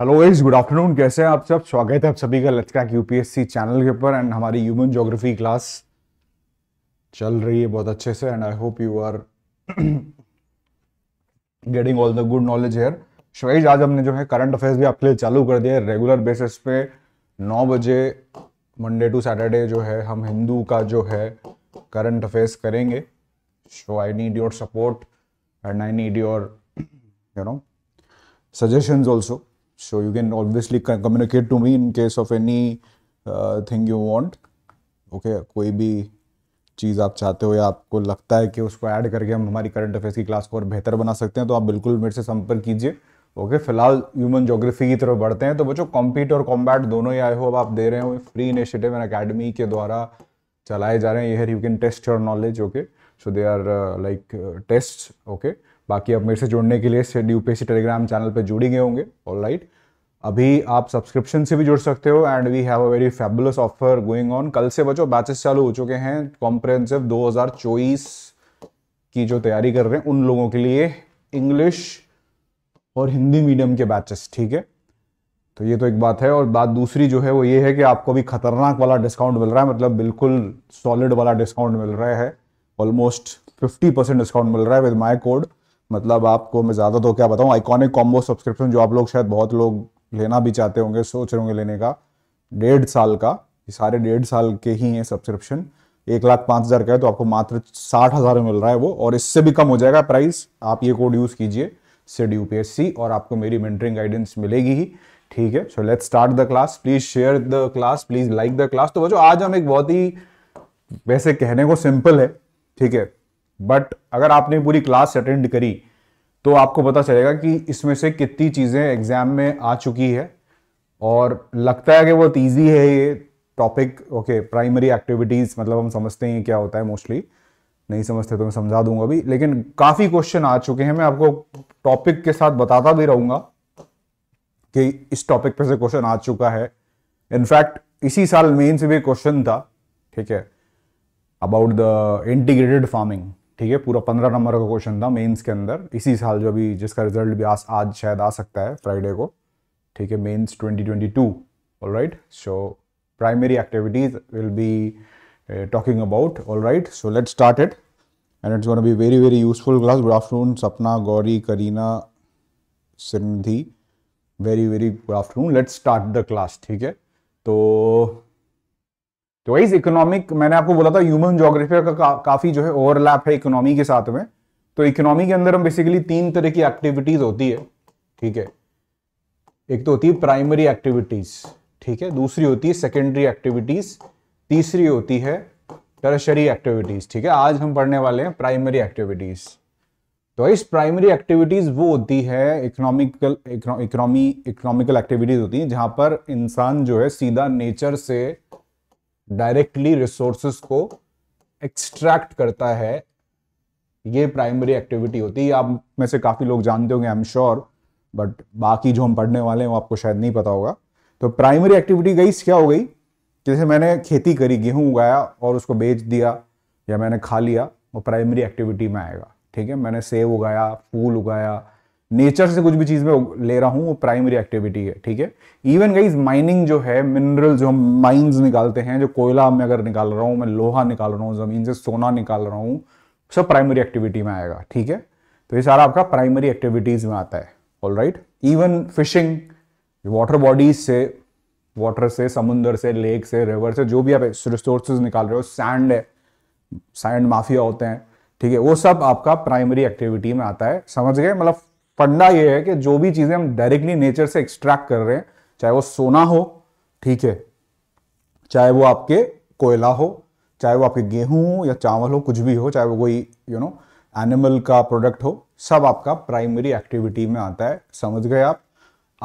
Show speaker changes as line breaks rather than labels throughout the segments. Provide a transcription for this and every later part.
Hello guys good afternoon कैसे हैं आप सब स्वागत है आप सभी का लेट्स यूपीएससी चैनल के ऊपर एंड हमारी ह्यूमन ज्योग्राफी क्लास चल रही है बहुत अच्छे से and I hope you are getting all the good knowledge here shows आज हमने जो है करंट अफेयर्स भी आपके लिए चालू कर दिया है रेगुलर बेसिस पे नौ बजे मंडे टू सैटरडे जो है हम हिंदू का जो है करंट अफेयर्स करेंगे show I need your support and I need your you know suggestions also So you can obviously communicate to me in case of any uh, thing you want. Okay okay, कोई भी चीज़ आप चाहते हो या आपको लगता है कि उसको ऐड करके हम हमारी करंट अफेयर्स की क्लास को और बेहतर बना सकते हैं तो आप बिल्कुल मेरे से संपर्क कीजिए ओके फिलहाल ह्यूमन जोग्राफी की तरफ बढ़ते हैं तो बच्चों कॉम्पीट और कॉम्बैट दोनों ही आए हो अब आप दे रहे हो फ्री इनिशिएटिव एंड अकेडमी के द्वारा चलाए जा रहे हैं ये you can test your knowledge okay so they are like test okay बाकी आप मेरे से जुड़ने के लिए स्टडी यूपीएससी टेलीग्राम चैनल पर जुड़ी गए होंगे ऑल राइट अभी आप सब्सक्रिप्शन से भी जुड़ सकते हो and we have a very fabulous offer going on कल से बचो बैचेस चालू हो चुके हैं कॉम्प्रहेंसिव दो की जो तैयारी कर रहे हैं उन लोगों के लिए इंग्लिश और हिंदी मीडियम के बैचेस ठीक है तो ये तो एक बात है और बात दूसरी जो है वो ये है कि आपको भी खतरनाक वाला डिस्काउंट मिल रहा है मतलब बिल्कुल सॉलिड वाला डिस्काउंट मिल रहा है ऑलमोस्ट 50 परसेंट डिस्काउंट मिल रहा है विद माय कोड मतलब आपको मैं ज़्यादा तो क्या बताऊँ आइकॉनिक कॉम्बो सब्सक्रिप्शन जो आप लोग शायद बहुत लोग लेना भी चाहते होंगे सोच रहे होंगे लेने का डेढ़ साल का ये सारे डेढ़ साल के ही हैं सब्सक्रिप्शन एक लाख पाँच हज़ार का है तो आपको मात्र साठ हज़ार में मिल रहा है वो और इससे भी कम हो जाएगा प्राइस आप ये कोड यूज़ कीजिए सिड यू और आपको मेरी मेंटरिंग गाइडेंस मिलेगी ही ठीक है so let start the class please share the class please like the class तो बच्चों आज हम एक बहुत ही वैसे कहने को सिंपल है ठीक है बट अगर आपने पूरी क्लास अटेंड करी तो आपको पता चलेगा कि इसमें से कितनी चीज़ें एग्जाम में आ चुकी है और लगता है कि बहुत ईजी है ये टॉपिक ओके प्राइमरी एक्टिविटीज़ मतलब हम समझते हैं क्या होता है मोस्टली नहीं समझते तो मैं समझा दूंगा अभी लेकिन काफ़ी क्वेश्चन आ चुके हैं मैं आपको टॉपिक के साथ बताता भी रहूंगा कि इस टॉपिक पे से क्वेश्चन आ चुका है इनफैक्ट इसी साल मेन से भी क्वेश्चन था ठीक है अबाउट द इंटीग्रेटेड फार्मिंग ठीक है पूरा पंद्रह नंबर का क्वेश्चन था मेंस के अंदर इसी साल जो अभी जिसका रिजल्ट भी आज आज शायद आ सकता है फ्राइडे को ठीक है mains 2022 twenty two so primary activities will be talking about all so let's start it and it's be very very useful class good afternoon Sapna Gauri Kareena Sindhi very very good afternoon let's start the class ठीक है तो तो wise economic मैंने आपको बोला था human geography का, का काफी जो है ओवरलैप है इकोनॉमी के साथ में तो इकोनॉमी के अंदर हम बेसिकली तीन तरह की एक्टिविटीज होती है ठीक है एक तो होती है प्राइमरी एक्टिविटीज ठीक है दूसरी होती है सेकेंडरी एक्टिविटीज तीसरी होती है टर्शरी एक्टिविटीज ठीक है आज हम पढ़ने वाले हैं प्राइमरी एक्टिविटीज तो इस प्राइमरी एक्टिविटीज वो होती है इकोनॉमिकल इकोनॉमी इकोनॉमिकल एक्टिविटीज होती है जहां पर इंसान जो है सीधा नेचर से डायरेक्टली रिसोर्सेस को एक्सट्रैक्ट करता है ये प्राइमरी एक्टिविटी होती है आप में से काफ़ी लोग जानते होंगे आई एम श्योर बट बाकी जो हम पढ़ने वाले हैं वो आपको शायद नहीं पता होगा तो प्राइमरी एक्टिविटी गई क्या हो गई जैसे मैंने खेती करी गेहूँ उगाया और उसको बेच दिया या मैंने खा लिया वो प्राइमरी एक्टिविटी में आएगा ठीक है मैंने सेब उगाया फूल उगाया नेचर से कुछ भी चीज में ले रहा हूं वो प्राइमरी एक्टिविटी है ठीक है इवन गाइज माइनिंग जो है मिनरल जो हम माइंस निकालते हैं जो कोयला में अगर निकाल रहा हूं मैं लोहा निकाल रहा हूं जमीन से सोना निकाल रहा हूं सब प्राइमरी एक्टिविटी में आएगा ठीक है तो ये सारा आपका प्राइमरी एक्टिविटीज में आता है all right even fishing water bodies से वाटर से समुंदर से लेक से रिवर से जो भी आप रिसोर्सेज निकाल रहे हो सैंड है सैंड माफिया होते हैं ठीक है वो सब आपका प्राइमरी एक्टिविटी में आता है समझ गए मतलब फंडा ये है कि जो भी चीजें हम डायरेक्टली नेचर से एक्सट्रैक्ट कर रहे हैं चाहे वो सोना हो ठीक है चाहे वो आपके कोयला हो चाहे वो आपके गेहूं हो या चावल हो कुछ भी हो चाहे वो कोई यू नो एनिमल का प्रोडक्ट हो सब आपका प्राइमरी एक्टिविटी में आता है समझ गए आप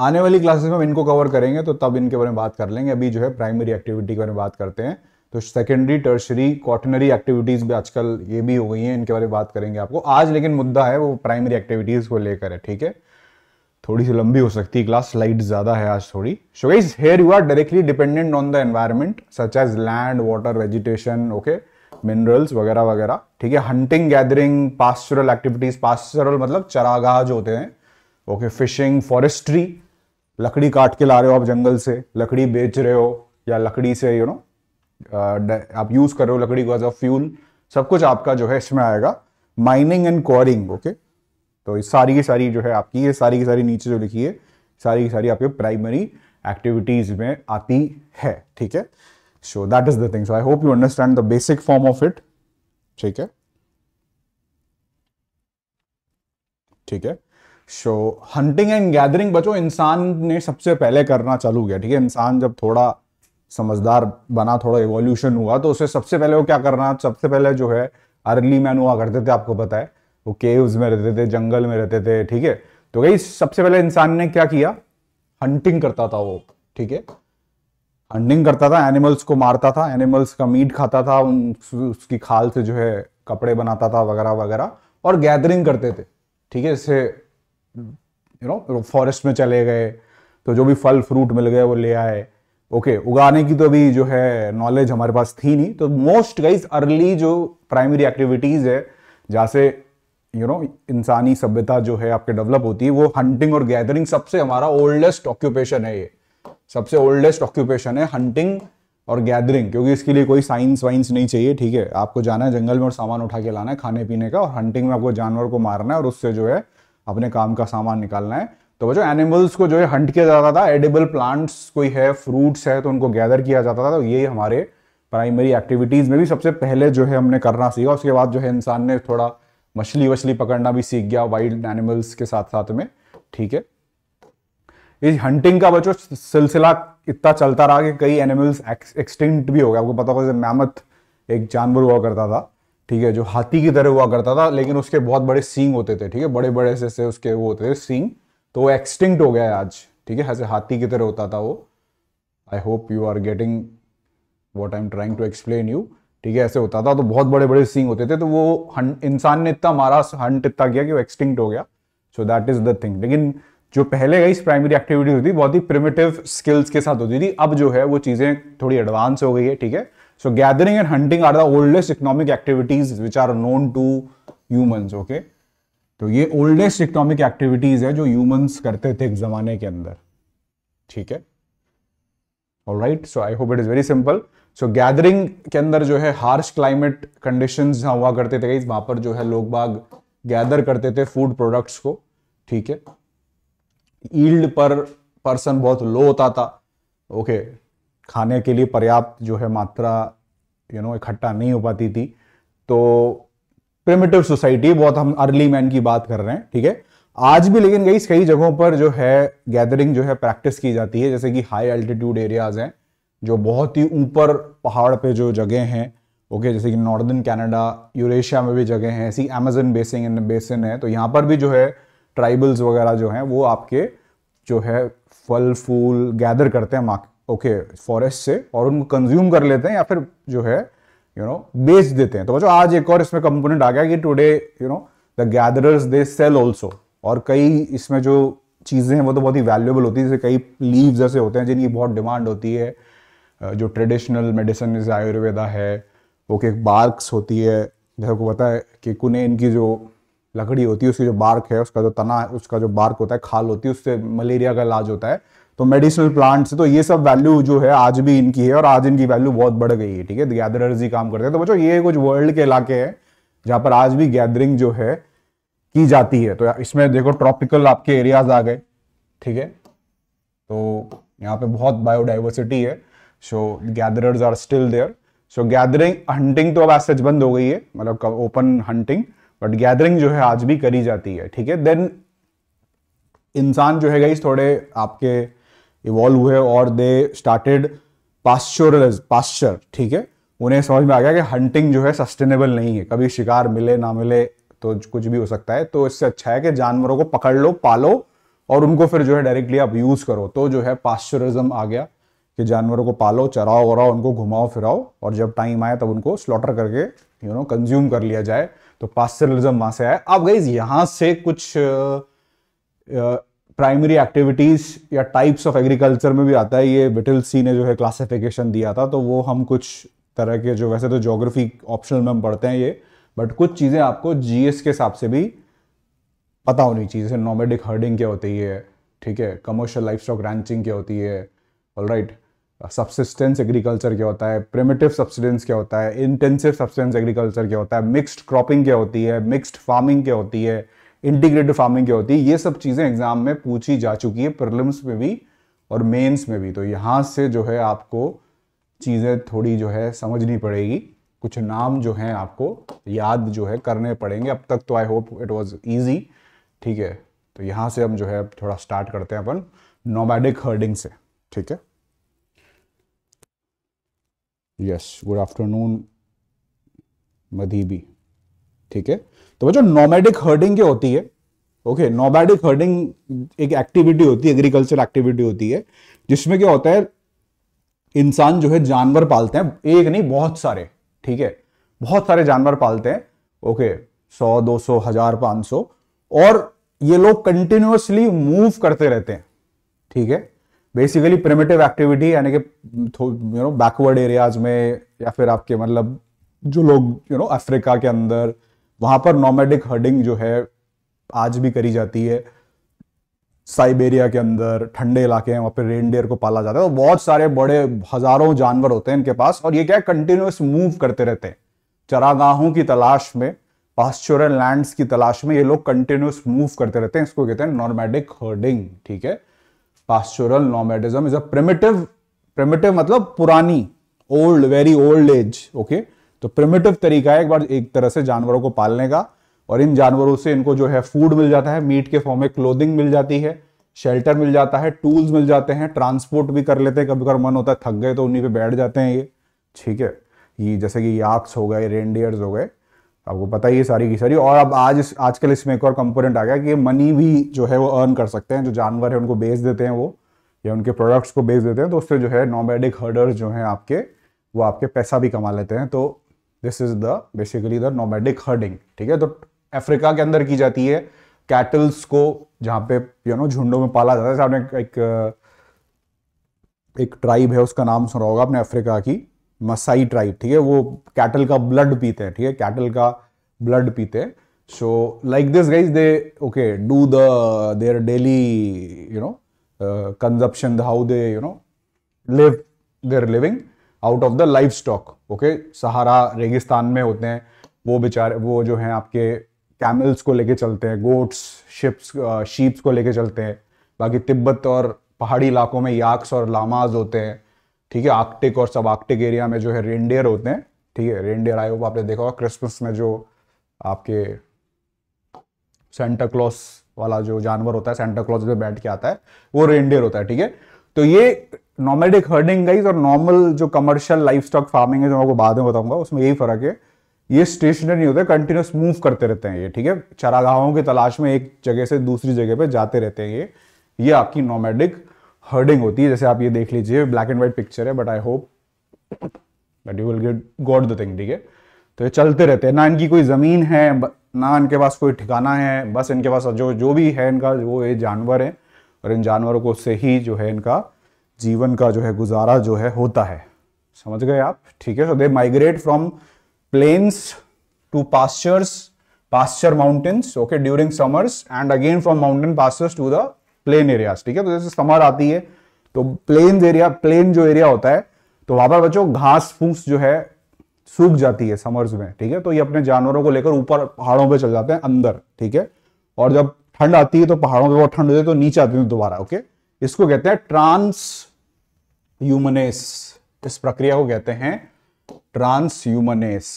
आने वाली क्लासेस में हम इनको कवर करेंगे तो तब इनके बारे में बात कर लेंगे अभी जो है प्राइमरी एक्टिविटी के बारे में बात करते हैं तो सेकेंडरी टर्शरी कॉटनरी एक्टिविटीज़ भी आजकल ये भी हो गई हैं इनके बारे में बात करेंगे आपको आज लेकिन मुद्दा है वो प्राइमरी एक्टिविटीज़ को लेकर है ठीक है थोड़ी सी लंबी हो सकती है क्लास लाइट ज़्यादा है आज थोड़ी so guys here you are directly dependent on the environment such as land water vegetation okay minerals वगैरह वगैरह ठीक है hunting gathering pastoral activities pastoral मतलब चरागाह जो होते हैं ओके फिशिंग फॉरेस्ट्री लकड़ी काट के ला रहे हो आप जंगल से लकड़ी बेच रहे हो या लकड़ी से यू you नो know, आप यूज कर रहे हो लकड़ी को एज अ फ्यूल सब कुछ आपका जो है इसमें आएगा माइनिंग एंड क्वारिंग ओके तो ये सारी की सारी जो है आपकी ये सारी की सारी नीचे जो लिखी है सारी की सारी आपके प्राइमरी एक्टिविटीज में आती है ठीक है so that is the thing so I hope you understand the basic form of it ठीक है ठीक है सो हंटिंग एंड गैदरिंग बचो इंसान ने सबसे पहले करना चालू किया ठीक है इंसान जब थोड़ा समझदार बना थोड़ा एवोल्यूशन हुआ तो उसे सबसे पहले वो क्या करना सबसे पहले जो है अर्ली मैन हुआ करते थे आपको पता है वो केव्स में रहते थे जंगल में रहते थे ठीक है तो गई सबसे पहले इंसान ने क्या किया हंटिंग करता था वो ठीक है हंटिंग करता था एनिमल्स को मारता था एनिमल्स का मीट खाता था उन उसकी खाल से जो है कपड़े बनाता था वगैरह वगैरह और गैदरिंग करते थे ठीक है इससे यू नो फॉरेस्ट में चले गए तो जो भी फल फ्रूट मिल गए वो ले आए ओके okay, उगाने की तो अभी जो है नॉलेज हमारे पास थी नहीं तो मोस्ट गाइज अर्ली जो प्राइमरी एक्टिविटीज है जहाँ से यू नो इंसानी सभ्यता जो है आपके डेवलप होती है वो हंटिंग और गैदरिंग सबसे हमारा ओल्डेस्ट ऑक्यूपेशन है ये सबसे ओल्डेस्ट ऑक्यूपेशन है हंटिंग और गैदरिंग क्योंकि इसके लिए कोई साइंस वाइंस नहीं चाहिए ठीक है आपको जाना है जंगल में और सामान उठा के लाना है खाने पीने का और हंटिंग में आपको जानवर को मारना है और उससे जो है अपने काम का सामान निकालना है तो बच्चों एनिमल्स को जो है हंट किया जाता था एडिबल प्लांट्स कोई है फ्रूट्स है तो उनको गैदर किया जाता था तो ये हमारे प्राइमरी एक्टिविटीज़ में भी सबसे पहले जो है हमने करना सीखा उसके बाद जो है इंसान ने थोड़ा मछली वछली पकड़ना भी सीख गया वाइल्ड एनिमल्स के साथ साथ में ठीक है इस हंटिंग का बच्चों सिलसिला इतना चलता रहा कि कई एनिमल्स एक्सटिंक्ट भी हो गए आपको पता होगा जैसे मैमथ एक जानवर हुआ करता था ठीक है जो हाथी की तरह हुआ करता था लेकिन उसके बहुत बड़े सींग होते थे ठीक है बड़े बड़े से, उसके वो होते थे सींग तो वो एक्सटिंक्ट हो गया है आज ठीक है ऐसे हाथी की तरह होता था वो I hope you are getting what I am trying to explain you ठीक है ऐसे होता था तो बहुत बड़े बड़े सींग होते थे तो वो इंसान ने इतना मारा हंट इतना किया कि वो एक्सटिंक्ट हो गया so that is the thing लेकिन जो पहले गई प्राइमरी एक्टिविटी होती थी बहुत ही प्रिमेटिव स्किल्स के साथ होती थी अब जो है वो चीज़ें थोड़ी एडवांस हो गई है ठीक है so gathering and hunting are the oldest economic activities which are known to human okay तो ये ओल्डेस्ट इकोनॉमिक एक्टिविटीज है जो ह्यूमंस करते थे एक जमाने के अंदर ठीक है right so I hope it is very simple so gathering के अंदर जो है हार्श क्लाइमेट कंडीशन जहां हुआ करते थे वहां पर जो है लोग बाग गैदर करते थे फूड प्रोडक्ट्स को ठीक है ईल्ड पर पर्सन बहुत लो होता था ओके खाने के लिए पर्याप्त जो है मात्रा यू नो इकट्ठा नहीं हो पाती थी तो प्रिमिटिव सोसाइटी बहुत हम अर्ली मैन की बात कर रहे हैं ठीक है आज भी लेकिन गई कई जगहों पर जो है गैदरिंग जो है प्रैक्टिस की जाती है जैसे कि हाई अल्टीट्यूड एरियाज हैं जो बहुत ही ऊपर पहाड़ पे जो जगह हैं ओके जैसे कि नॉर्दर्न कनाडा यूरेशिया में भी जगह हैं ऐसी अमेजन बेसिंग इन बेसिन है तो यहाँ पर भी जो है ट्राइबल्स वगैरह जो हैं वो आपके जो है फल फूल गैदर करते हैं ओके फॉरेस्ट से और उनको कंज्यूम कर लेते हैं या फिर जो है यू नो बेच देते हैं तो बच्चों आज एक और इसमें कंपोनेंट आ गया कि today you know the gatherers they sell also और कई इसमें जो चीज़ें हैं वो तो बहुत ही वैल्यूएबल होती है जैसे कई लीव जैसे होते हैं जिनकी बहुत डिमांड होती है जो ट्रेडिशनल मेडिसिन आयुर्वेदा है ओके बार्क्स होती है जैसे आपको पता है कि कुने इनकी जो लकड़ी होती है उसकी जो बार्क है उसका जो तना उसका जो बार्क होता है खाल होती है उससे मलेरिया का इलाज होता है तो मेडिसिनल प्लांट्स तो ये सब वैल्यू जो है आज भी इनकी है और आज इनकी वैल्यू बहुत बढ़ गई है ठीक है गैदरर्स ही काम करते हैं तो बच्चों ये कुछ वर्ल्ड के इलाके हैं जहां पर आज भी गैदरिंग जो है की जाती है तो इसमें देखो ट्रॉपिकल आपके एरियाज आ गए ठीक है तो यहाँ पे बहुत बायोडाइवर्सिटी है so gatherers are still there so gathering hunting तो अब ऐसे बंद हो गई है मतलब ओपन हंटिंग बट गैदरिंग जो है आज भी करी जाती है ठीक है देन इंसान जो है गई थोड़े आपके इवॉल्व हुए और दे स्टार्टेड पास्चर पास्चर ठीक है उन्हें समझ में आ गया कि हंटिंग जो है सस्टेनेबल नहीं है कभी शिकार मिले ना मिले तो कुछ भी हो सकता है तो इससे अच्छा है कि जानवरों को पकड़ लो पालो और उनको फिर जो है डायरेक्टली आप यूज़ करो तो जो है पास्चरिज्म आ गया कि जानवरों को पालो चराओ वराओ उनको घुमाओ फिराओ और जब टाइम आए तब उनको स्लॉटर करके यू नो कंज्यूम कर लिया जाए तो पास्चरिज्म वहां से आया अब गई यहां से कुछ प्राइमरी एक्टिविटीज या टाइप्स ऑफ एग्रीकल्चर में भी आता है ये विटिल सी ने जो है क्लासिफिकेशन दिया था तो वो हम कुछ तरह के जो वैसे तो जोग्राफी ऑप्शनल में हम पढ़ते हैं ये बट कुछ चीज़ें आपको जी के हिसाब से भी पता होनी चाहिए जैसे नोमेडिक हर्डिंग क्या होती है ठीक है कमर्शियल लाइफ स्टॉक रैंचिंग क्या होती है ऑल राइट सब्सिस्टेंस एग्रीकल्चर क्या होता है प्रिमेटिव सब्सिडेंस क्या होता है इंटेंसिव सब्सिडेंस एग्रीकल्चर क्या होता है मिक्स्ड क्रॉपिंग क्या होती है मिक्स्ड फार्मिंग क्या होती है इंटीग्रेटेड फार्मिंग क्या होती है ये सब चीज़ें एग्जाम में पूछी जा चुकी है प्रलिम्स में भी और मेंस में भी तो यहां से जो है आपको चीज़ें थोड़ी जो है समझनी पड़ेगी कुछ नाम जो हैं आपको याद जो है करने पड़ेंगे अब तक तो I hope it was easy ठीक है तो यहां से हम जो है थोड़ा स्टार्ट करते हैं अपन नोमैडिक हर्डिंग से ठीक है यस गुड आफ्टरनून मधीबी ठीक है तो बच्चों नोमैडिक हर्डिंग क्या होती है ओके नोमैडिक हर्डिंग एक एक्टिविटी होती है एग्रीकल्चर एक्टिविटी होती है जिसमें क्या होता है इंसान जो है जानवर पालते हैं एक नहीं बहुत सारे ठीक है बहुत सारे जानवर पालते हैं ओके सौ दो सौ हजार पांच सौ और ये लोग कंटिन्यूसली मूव करते रहते हैं ठीक है बेसिकली प्रिमेटिव एक्टिविटी यानी कि यू नो बैकवर्ड एरियाज में या फिर आपके मतलब जो लोग यू नो अफ्रीका के अंदर वहां पर नॉमेडिक हर्डिंग जो है आज भी करी जाती है साइबेरिया के अंदर ठंडे इलाके हैं वहां पर रेनडियर को पाला जाता है तो बहुत सारे बड़े हजारों जानवर होते हैं इनके पास और ये क्या है कंटिन्यूस मूव करते रहते हैं चरागाहों की तलाश में पास्चुरल लैंड्स की तलाश में ये लोग कंटिन्यूस मूव करते रहते हैं इसको कहते हैं नॉर्मेडिक हर्डिंग ठीक है pastoral nomadism is a primitive primitive मतलब पुरानी old very old age okay तो प्रिमेटिव तरीका है एक बार एक तरह से जानवरों को पालने का और इन जानवरों से इनको जो है फूड मिल जाता है मीट के फॉर्म में क्लोदिंग मिल जाती है शेल्टर मिल जाता है टूल्स मिल जाते हैं ट्रांसपोर्ट भी कर लेते हैं कभी कभी मन होता है थक गए तो उन्हीं पे बैठ जाते हैं ये ठीक है ये जैसे कि याक्स हो गए रेनडियर्स हो गए आपको पता ही है सारी की सारी और अब आज आजकल इसमें एक और कंपोनेंट आ गया कि मनी भी जो है वो अर्न कर सकते हैं जो जानवर है उनको बेच देते हैं वो या उनके प्रोडक्ट्स को बेच देते हैं तो उससे जो है नोमेडिक हर्डर्स जो हैं आपके वो आपके पैसा भी कमा लेते हैं तो this is the basically the nomadic herding ठीक है तो अफ्रीका के अंदर की जाती है कैटल्स को जहां पे यू नो झुंडों में पाला जाता है सामने एक एक ट्राइब है उसका नाम सुना होगा आपने अफ्रीका की मसाई ट्राइब ठीक है वो कैटल का ब्लड पीते हैं ठीक है कैटल का ब्लड पीते हैं so like this guys they okay do the their daily you know consumption how they you know live their living out of the life stock okay Sahara रेगिस्तान में होते हैं वो बेचारे वो जो हैं आपके कैमल्स को लेके चलते हैं गोट्स शिप्स शीप्स को लेके चलते हैं बाकी तिब्बत और पहाड़ी इलाकों में याक्स और लामाज होते हैं ठीक है आर्कटिक और सब आर्कटिक एरिया में जो है रेंडियर होते हैं ठीक है रेंडियर आए हो आपने देखा होगा क्रिसमस में जो आपके सेंटा क्लॉस वाला जो जानवर होता है सेंटा क्लॉस पे बैठ के आता है वो रेंडियर होता है ठीक है तो ये नॉमेडिक हर्डिंग गाइज और नॉर्मल जो कमर्शियल लाइफ स्टॉक फार्मिंग है जो आपको बाद में बताऊंगा उसमें यही फर्क है ये स्टेशनरी नहीं होता कंटिन्यूस मूव करते रहते हैं ये ठीक है चरागाहों की तलाश में एक जगह से दूसरी जगह पे जाते रहते हैं ये ये आपकी नॉमेडिक हर्डिंग होती है जैसे आप ये देख लीजिए ब्लैक एंड व्हाइट पिक्चर है but I hope but you will get got the thing ठीक है तो ये चलते रहते हैं ना इनकी कोई ज़मीन है ना इनके पास कोई ठिकाना है बस इनके पास जो जो भी है इनका वो ये जानवर है और इन जानवरों को से ही जो है इनका जीवन का जो है गुजारा जो है होता है समझ गए आप ठीक है so they migrate from plains to pastures pasture mountains okay during summers and again from mountain pastures to the plain area ठीक है तो जैसे समर आती है तो प्लेन एरिया प्लेन जो एरिया होता है तो वहां पर बच्चों घास फूस जो है सूख जाती है समर्स में ठीक है तो ये अपने जानवरों को लेकर ऊपर पहाड़ों पे चल जाते हैं अंदर ठीक है और जब ठंड आती है तो पहाड़ों पे वो ठंड होती है तो नीचे आती है दोबारा ओके इसको कहते हैं ट्रांस ह्यूमनेस इस प्रक्रिया को कहते हैं ट्रांस ह्यूमनेस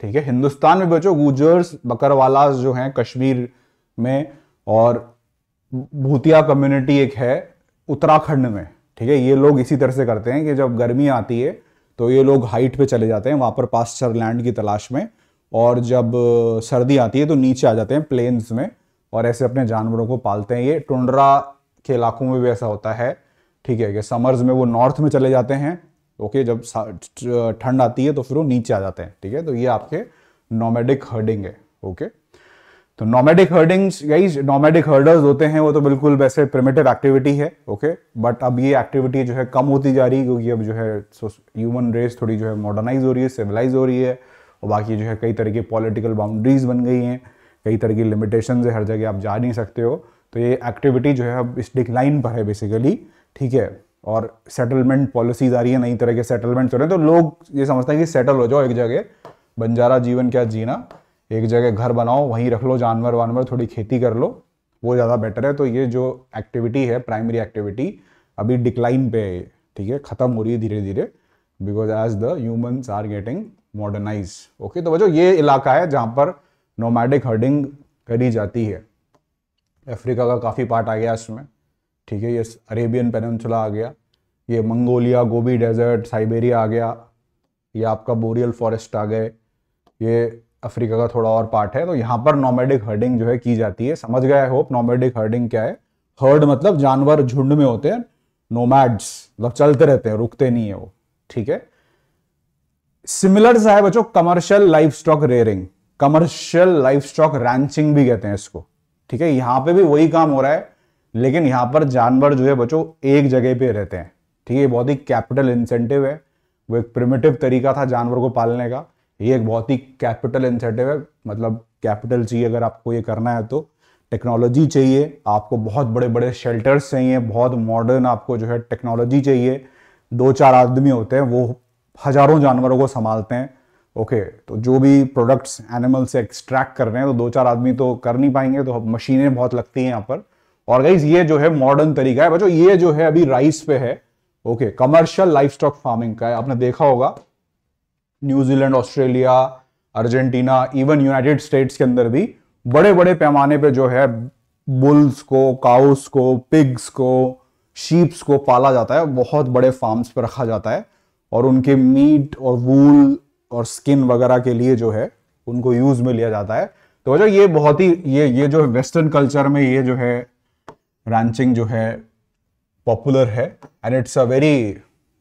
ठीक है हिंदुस्तान में बचो गुजर्स बकरवाला जो हैं कश्मीर में और भूतिया कम्युनिटी एक है उत्तराखंड में ठीक है ये लोग इसी तरह से करते हैं कि जब गर्मी आती है तो ये लोग हाइट पे चले जाते हैं वहाँ पर पास्चर लैंड की तलाश में और जब सर्दी आती है तो नीचे आ जाते हैं प्लेन्स में और ऐसे अपने जानवरों को पालते हैं ये टुंडरा के इलाकों में भी ऐसा होता है ठीक है समर्स में वो नॉर्थ में चले जाते हैं ओके जब ठंड आती है तो फिर वो नीचे आ जाते हैं ठीक है तो ये आपके नोमेडिक हर्डिंग है ओके तो नोमेडिक हर्डिंग्स यही नोमेडिक हर्डर्स होते हैं वो तो बिल्कुल वैसे प्रिमेटिव एक्टिविटी है ओके बट अब ये एक्टिविटी जो है कम होती जा रही है क्योंकि अब जो है ह्यूमन रेस थोड़ी जो है मॉडर्नाइज हो रही है सिविलाइज हो रही है और बाकी जो है कई तरह की पॉलिटिकल बाउंड्रीज बन गई हैं कई तरह की लिमिटेशन है हर जगह आप जा नहीं सकते हो तो ये एक्टिविटी जो है अब इस डिक्लाइन पर है बेसिकली ठीक है और सेटलमेंट पॉलिसीज आ रही है नई तरह के सेटलमेंट हो रहे हैं तो लोग ये समझते हैं कि सेटल हो जाओ एक जगह बंजारा जीवन क्या जीना एक जगह घर बनाओ वहीं रख लो जानवर वानवर थोड़ी खेती कर लो वो ज़्यादा बेटर है तो ये जो एक्टिविटी है प्राइमरी एक्टिविटी अभी डिक्लाइन पे है ठीक है ख़त्म हो रही है धीरे धीरे because as the humans are getting modernise okay तो वजह ये इलाका है जहाँ पर नोमैडिक हर्डिंग करी जाती है अफ्रीका का काफ़ी पार्ट आ गया इसमें ठीक है ये अरेबियन पेनसुला आ गया ये मंगोलिया गोबी डेजर्ट साइबेरिया आ गया ये आपका बोरियल फॉरेस्ट आ गए ये अफ्रीका का थोड़ा और पार्ट है तो यहाँ पर नॉमेडिक हर्डिंग जो है की जाती है समझ गया होप नॉमेडिक हर्डिंग क्या है हर्ड मतलब जानवर झुंड में होते हैं नोमैड्स मतलब चलते रहते हैं रुकते नहीं है वो ठीक है सिमिलर सा है बच्चों commercial life stock rearing commercial life stock ranching भी कहते हैं इसको ठीक है यहां पे भी वही काम हो रहा है लेकिन यहाँ पर जानवर जो है बच्चों एक जगह पे रहते हैं ठीक है ये बहुत ही कैपिटल इंसेंटिव है वो एक प्रिमेटिव तरीका था जानवर को पालने का ये एक बहुत ही कैपिटल इंसेंटिव है मतलब कैपिटल चाहिए अगर आपको ये करना है तो टेक्नोलॉजी चाहिए आपको बहुत बड़े बड़े शेल्टर्स चाहिए बहुत मॉडर्न आपको जो है टेक्नोलॉजी चाहिए दो चार आदमी होते हैं वो हजारों जानवरों को संभालते हैं ओके तो जो भी प्रोडक्ट्स एनिमल से एक्सट्रैक्ट कर रहे हैं तो दो चार आदमी तो कर नहीं पाएंगे तो मशीनें बहुत लगती हैं यहाँ पर और गाइज ये जो है मॉडर्न तरीका है बच्चों ये जो है अभी राइस पे है okay commercial life stock farming का है आपने देखा होगा New Zealand Australia Argentina even United States के अंदर भी बड़े बड़े पैमाने पे जो है बुल्स को काउस को पिग्स को शीप्स को पाला जाता है बहुत बड़े फार्म्स पर रखा जाता है और उनके मीट और वूल और स्किन वगैरह के लिए जो है उनको यूज में लिया जाता है तो जो ये बहुत ही ये ये जो है वेस्टर्न कल्चर में ये जो है रांचिंग जो है पॉपुलर है and it's a very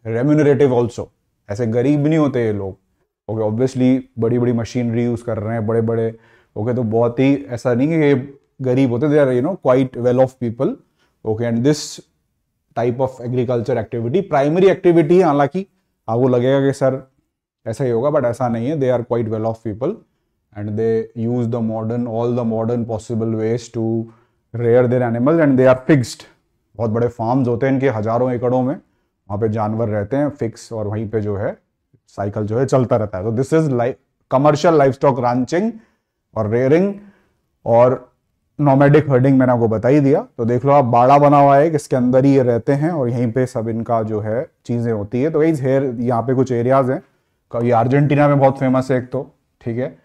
remunerative also ऐसे गरीब नहीं होते ये लोग ओके ऑब्वियसली बड़ी बड़ी मशीनरी यूज़ कर रहे हैं बड़े बड़े ओके okay, तो बहुत ही ऐसा नहीं कि ये गरीब होते they are you know quite well off people okay and this type of agriculture activity primary activity है हालांकि आपको लगेगा कि सर ऐसा ही होगा बट ऐसा नहीं है they are quite well off people and they use the modern all the modern possible ways to rear their animal and they are fixed बहुत बड़े फार्म्स होते हैं इनके हजारों एकड़ों में वहाँ पे जानवर रहते हैं फिक्स और वहीं पे जो है साइकिल जो है चलता रहता है तो this is like commercial life stock ranching और रेयरिंग और नोमेडिक हर्डिंग मैंने आपको बता ही दिया तो देख लो आप बाड़ा बना हुआ है इसके अंदर ही ये रहते हैं और यहीं पे सब इनका जो है चीज़ें होती है तो वही हेयर यहाँ पे कुछ एरियाज हैं कभी अर्जेंटीना में बहुत फेमस है एक तो ठीक है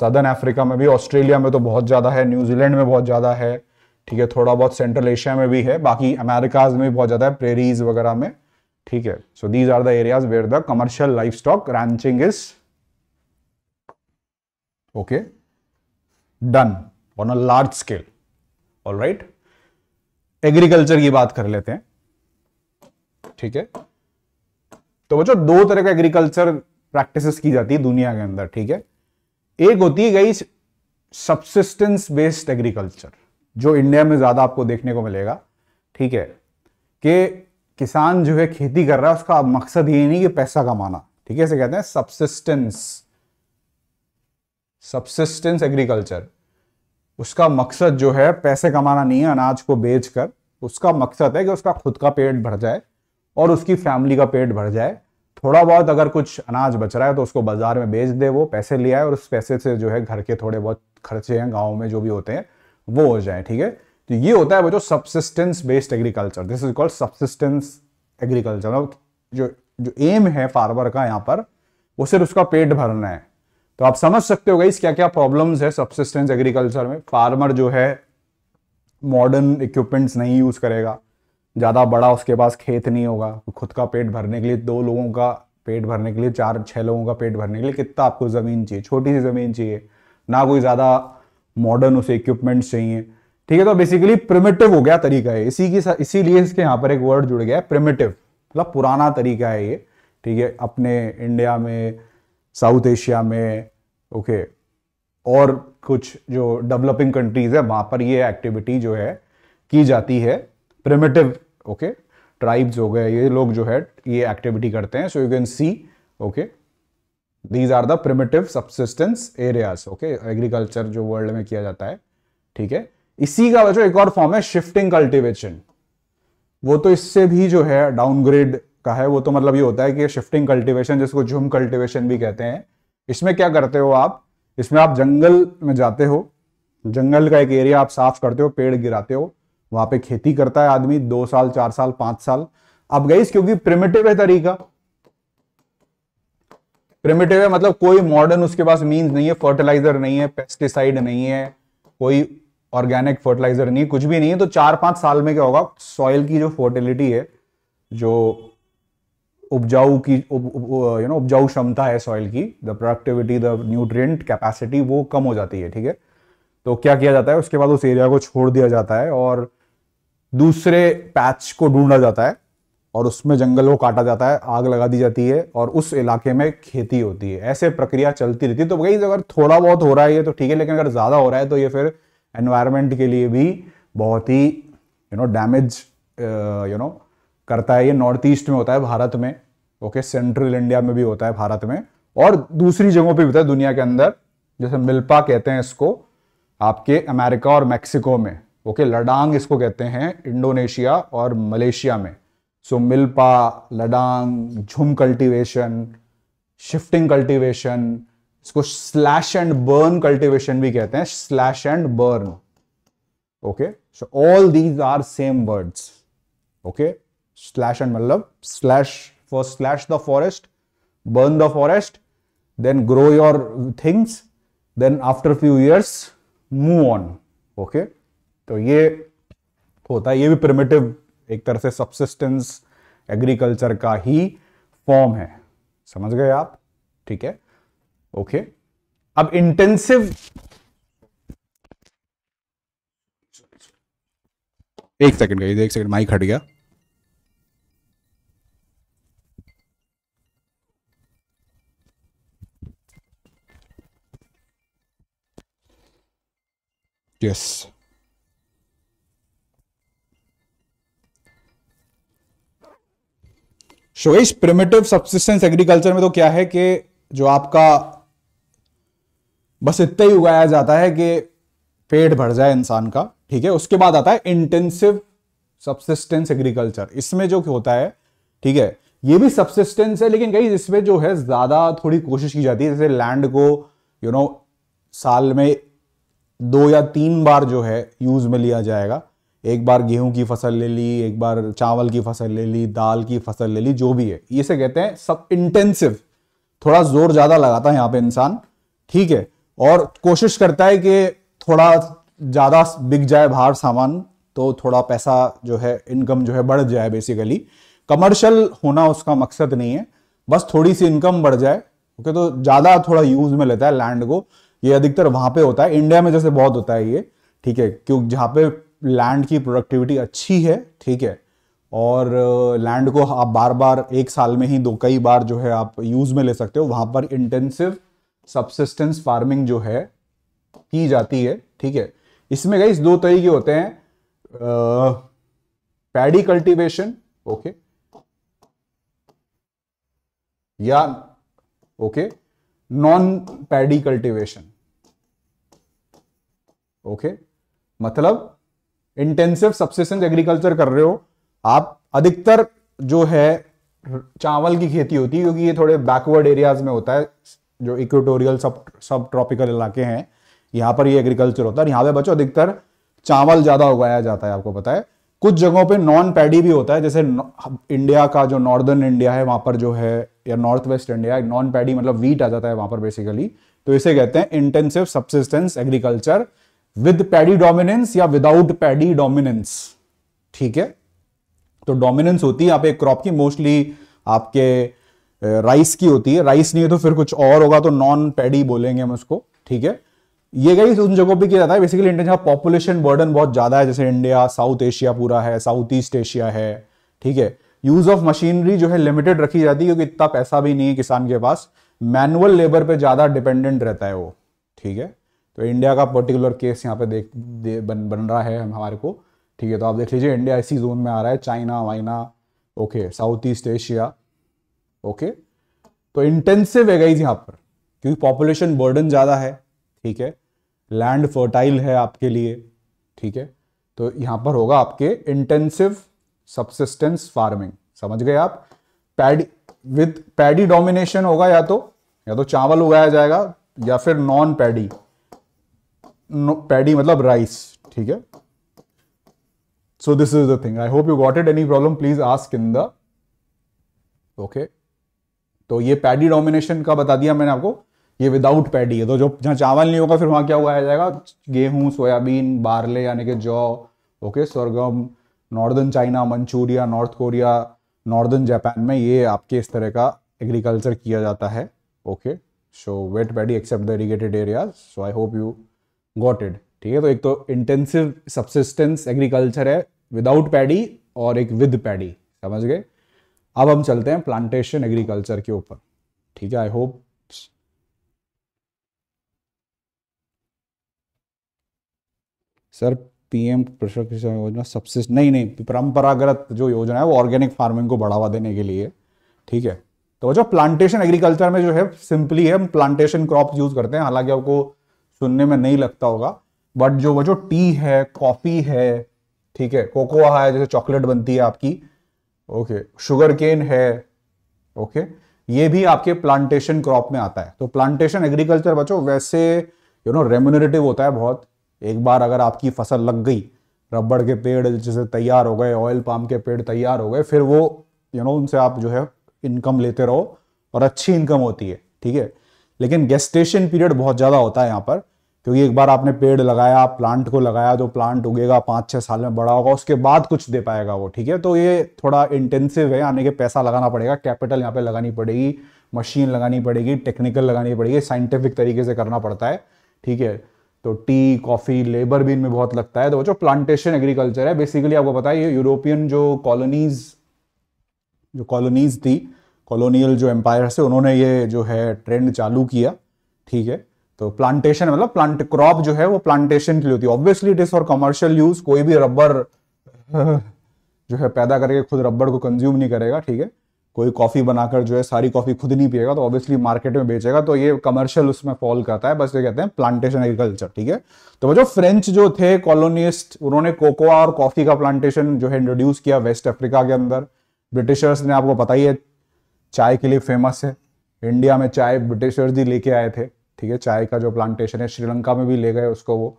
सदर्न अफ्रीका में भी ऑस्ट्रेलिया में तो बहुत ज़्यादा है न्यूजीलैंड में बहुत ज़्यादा है ठीक है थोड़ा बहुत सेंट्रल एशिया में भी है बाकी अमेरिकाज में भी बहुत ज़्यादा है प्रेरीज वगैरह में ठीक है so these are the areas where the commercial life stock ranching is okay done on a large scale all right agriculture की बात कर लेते हैं ठीक है तो बच्चों दो तरह का एग्रीकल्चर प्रैक्टिसेस की जाती है दुनिया के अंदर ठीक है एक होती है गई सबसिस्टेंस बेस्ड एग्रीकल्चर जो इंडिया में ज़्यादा आपको देखने को मिलेगा ठीक है कि किसान जो है खेती कर रहा है उसका मकसद ये नहीं कि पैसा कमाना ठीक है ऐसे कहते हैं सब्सिस्टेंस सब्सिस्टेंस एग्रीकल्चर उसका मकसद जो है पैसे कमाना नहीं है अनाज को बेचकर उसका मकसद है कि उसका खुद का पेट भर जाए और उसकी फैमिली का पेट भर जाए थोड़ा बहुत अगर कुछ अनाज बच रहा है तो उसको बाजार में बेच दे वो पैसे ले आए और उस पैसे से जो है घर के थोड़े बहुत खर्चे हैं गाँव में जो भी होते हैं वो हो जाए ठीक है तो ये होता है जो subsistence based agriculture this is called subsistence agriculture मतलब जो जो एम है फार्मर का यहाँ पर वो सिर्फ उसका पेट भरना है तो आप समझ सकते हो गई क्या क्या प्रॉब्लम है सबसिस्टेंस एग्रीकल्चर में फार्मर जो है मॉडर्न इक्विपमेंट्स नहीं यूज करेगा ज़्यादा बड़ा उसके पास खेत नहीं होगा खुद का पेट भरने के लिए दो लोगों का पेट भरने के लिए चार छह लोगों का पेट भरने के लिए कितना आपको ज़मीन चाहिए छोटी सी ज़मीन चाहिए ना कोई ज़्यादा मॉडर्न उसे इक्विपमेंट्स चाहिए ठीक है तो बेसिकली प्रिमेटिव हो गया तरीका है इसी की इसीलिए इसके यहाँ पर एक वर्ड जुड़ गया है प्रिमेटिव मतलब पुराना तरीका है ये ठीक है अपने इंडिया में साउथ एशिया में ओके और कुछ जो डेवलपिंग कंट्रीज है वहाँ पर ये एक्टिविटी जो है की जाती है प्रिमेटिव ओके ट्राइब्स हो गए ये लोग जो है ये एक्टिविटी करते हैं so you can see okay these are the primitive subsistence areas okay agriculture जो वर्ल्ड में किया जाता है ठीक है इसी का जो एक और फॉर्म है शिफ्टिंग कल्टिवेशन वो तो इससे भी जो है डाउनग्रेड का है वो तो मतलब ये होता है कि शिफ्टिंग कल्टिवेशन जिसको झुम कल्टिवेशन भी कहते हैं इसमें क्या करते हो आप इसमें आप जंगल में जाते हो जंगल का एक एरिया आप साफ करते हो पेड़ गिराते हो वहां पे खेती करता है आदमी दो साल चार साल पांच साल अब गई क्योंकि प्रिमेटिव है तरीका प्रिमिटिव है मतलब कोई मॉडर्न उसके पास मीन्स नहीं है फर्टिलाइजर नहीं है पेस्टिसाइड नहीं है कोई ऑर्गेनिक फर्टिलाइजर नहीं कुछ भी नहीं है तो चार पांच साल में क्या होगा सॉइल की जो फर्टिलिटी है जो उपजाऊ की यू नो उपजाऊ क्षमता है सॉइल की the productivity the nutrient capacity वो कम हो जाती है ठीक है तो क्या किया जाता है उसके बाद उस एरिया को छोड़ दिया जाता है और दूसरे पैच को ढूंढा जाता है और उसमें जंगल को काटा जाता है आग लगा दी जाती है और उस इलाके में खेती होती है ऐसे प्रक्रिया चलती रहती है तो भाई अगर थोड़ा बहुत हो रहा है ये तो ठीक है लेकिन अगर ज़्यादा हो रहा है तो ये फिर एनवायरमेंट के लिए भी बहुत ही you know damage you know करता है ये नॉर्थ ईस्ट में होता है भारत में ओके सेंट्रल इंडिया में भी होता है भारत में और दूसरी जगहों पर भी होता है दुनिया के अंदर जैसे मिल्पा कहते हैं इसको आपके अमेरिका और मैक्सिको में ओके लडांग इसको कहते हैं इंडोनेशिया और मलेशिया में सो milpa ladang jhum cultivation shifting cultivation इसको स्लैश एंड बर्न कल्टीवेशन भी कहते हैं slash and burn okay so all these are same words okay slash and मतलब slash for slash the forest burn the forest then grow your things then after few years move on okay तो ये होता है ये भी primitive एक तरह से सबसिस्टेंस एग्रीकल्चर का ही फॉर्म है समझ गए आप ठीक है ओके अब इंटेंसिव एक सेकंड गई एक सेकंड माइक हट गया यस yes. शोएश प्रिमेटिव सब्सिस्टेंस एग्रीकल्चर में तो क्या है कि जो आपका बस इतना ही उगाया जाता है कि पेट भर जाए इंसान का ठीक है उसके बाद आता है इंटेंसिव सब्सिस्टेंस एग्रीकल्चर इसमें जो होता है ठीक है ये भी सब्सिस्टेंस है लेकिन कहीं इसमें जो है ज्यादा थोड़ी कोशिश की जाती है जैसे लैंड को यू you नो know, साल में दो या तीन बार जो है यूज में लिया जाएगा एक बार गेहूं की फसल ले ली एक बार चावल की फसल ले ली दाल की फसल ले ली जो भी है से कहते हैं सब इंटेंसिव थोड़ा जोर ज़्यादा लगाता है यहाँ पे इंसान ठीक है और कोशिश करता है कि थोड़ा ज़्यादा बिक जाए बाहर सामान तो थोड़ा पैसा जो है इनकम जो है बढ़ जाए बेसिकली कमर्शियल होना उसका मकसद नहीं है बस थोड़ी सी इनकम बढ़ जाए ओके तो ज़्यादा थोड़ा यूज में लेता है लैंड को ये अधिकतर वहां पे होता है इंडिया में जैसे बहुत होता है ये ठीक है क्योंकि जहाँ पे लैंड की प्रोडक्टिविटी अच्छी है ठीक है और लैंड uh, को आप बार बार एक साल में ही दो कई बार जो है आप यूज़ में ले सकते हो वहाँ पर इंटेंसिव सबसिस्टेंस फार्मिंग जो है की जाती है ठीक है इसमें गई दो तरीके होते हैं पैडी कल्टीवेशन ओके या okay non paddy cultivation okay मतलब इंटेंसिव सब्सिस्टेंस एग्रीकल्चर कर रहे हो आप अधिकतर जो है चावल की खेती होती है क्योंकि ये थोड़े बैकवर्ड एरियाज में होता है जो इक्वेटोरियल सब सब ट्रॉपिकल इलाके हैं यहाँ पर ये एग्रीकल्चर होता है यहाँ पे बच्चों अधिकतर चावल ज़्यादा उगाया जाता है आपको पता है कुछ जगहों पे नॉन पैडी भी होता है जैसे इंडिया का जो नॉर्दर्न इंडिया है वहां पर जो है या north west India non paddy मतलब वीट आ जाता है वहां पर बेसिकली तो इसे कहते हैं intensive subsistence agriculture with paddy dominance या विदाउट पैडी डोमिनेंस ठीक है तो डोमिनेंस होती है आप एक क्रॉप की मोस्टली आपके राइस की होती है राइस नहीं है तो फिर कुछ और होगा तो नॉन पैडी बोलेंगे हम उसको ठीक है ये गई उन जगहों पे किया जाता है बेसिकली इंडिया जहाँ पॉपुलेशन बर्डन बहुत ज़्यादा है जैसे इंडिया साउथ एशिया पूरा है साउथ ईस्ट एशिया है ठीक है यूज ऑफ मशीनरी जो है लिमिटेड रखी जाती है क्योंकि इतना पैसा भी नहीं है किसान के पास मैनुअल लेबर पे ज़्यादा डिपेंडेंट रहता है वो ठीक है तो इंडिया का पर्टिकुलर केस यहाँ पे देख दे, बन बन रहा है हमारे को ठीक है तो आप देख लीजिए इंडिया इसी जोन में आ रहा है चाइना वाइना okay south east Asia okay तो इंटेंसिव है गई यहाँ पर क्योंकि पॉपुलेशन बर्डन ज़्यादा है ठीक है लैंड फर्टाइल है आपके लिए ठीक है तो यहाँ पर होगा आपके इंटेंसिव सबसिस्टेंस फार्मिंग समझ गए आप पैडी विद पैडी डोमिनेशन होगा या तो या तो चावल उगाया जाएगा या फिर नॉन पैडी पैडी मतलब राइस ठीक है so this is the thing I hope you got it any problem please ask in the तो ये पैडी डोमिनेशन का बता दिया मैंने आपको ये विदाउट पैडी है तो जो जहां चावल नहीं होगा फिर वहां क्या उगाया जाएगा गेहूं सोयाबीन बारले यानी कि जौ ओके स्वर्गम northern China Manchuria north Korea northern Japan में ये आपके इस तरह का एग्रीकल्चर किया जाता है okay so wet paddy except the irrigated area so I hope you gotted ठीक है तो एक तो इंटेंसिव सब्सिस्टेंस एग्रीकल्चर है विदाउट पैडी और एक विद पैडी समझ गए अब हम चलते हैं प्लांटेशन एग्रीकल्चर के ऊपर ठीक है आई होप सर पीएम कृषक किसान योजना सबसे नहीं नहीं परंपरागत जो योजना है वो ऑर्गेनिक फार्मिंग को बढ़ावा देने के लिए ठीक है तो जो प्लांटेशन एग्रीकल्चर में जो है सिंपली है हम प्लांटेशन क्रॉप यूज करते हैं हालांकि आपको सुनने में नहीं लगता होगा बट जो वो जो टी है कॉफी है ठीक है कोकोआ है जैसे चॉकलेट बनती है आपकी ओके शुगर केन है ओके ये भी आपके प्लांटेशन क्रॉप में आता है तो प्लांटेशन एग्रीकल्चर बच्चों वैसे यू नो रेम्यूनरेटिव होता है बहुत एक बार अगर आपकी फसल लग गई रबड़ के पेड़ जैसे तैयार हो गए ऑयल पाम के पेड़ तैयार हो गए फिर वो यू you नो know, उनसे आप जो है इनकम लेते रहो और अच्छी इनकम होती है ठीक है लेकिन गेस्टेशन पीरियड बहुत ज़्यादा होता है यहाँ पर क्योंकि एक बार आपने पेड़ लगाया प्लांट को लगाया तो प्लांट उगेगा पाँच छः साल में बड़ा होगा उसके बाद कुछ दे पाएगा वो ठीक है तो ये थोड़ा इंटेंसिव है यानी कि पैसा लगाना पड़ेगा कैपिटल यहाँ पे लगानी पड़ेगी मशीन लगानी पड़ेगी टेक्निकल लगानी पड़ेगी साइंटिफिक तरीके से करना पड़ता है ठीक है तो टी कॉफ़ी लेबर भी इनमें बहुत लगता है तो जो प्लांटेशन एग्रीकल्चर है बेसिकली आपको पता है ये यूरोपियन जो कॉलोनीज जो कॉलोनीज थी कॉलोनियल जो एम्पायर से उन्होंने ये जो है ट्रेंड चालू किया ठीक है तो प्लांटेशन मतलब प्लांट क्रॉप जो है वो प्लांटेशन के लिए होती है obviously it is for commercial use कोई भी रबर जो है पैदा करके खुद रबर को कंज्यूम नहीं करेगा ठीक है कोई कॉफी बनाकर जो है सारी कॉफी खुद नहीं पिएगा तो ऑब्वियसली मार्केट में बेचेगा तो ये कमर्शियल उसमें फॉल करता है बस ये कहते हैं प्लांटेशन एग्रीकल्चर ठीक है तो वो जो फ्रेंच जो थे कॉलोनिस्ट उन्होंने कोकोआ और कॉफी का प्लांटेशन जो है इंट्रोड्यूस किया वेस्ट अफ्रीका के अंदर ब्रिटिशर्स ने आपको पता ही है चाय के लिए फेमस है इंडिया में चाय ब्रिटिशर्स ही लेके आए थे ठीक है चाय का जो प्लांटेशन है श्रीलंका में भी ले गए उसको वो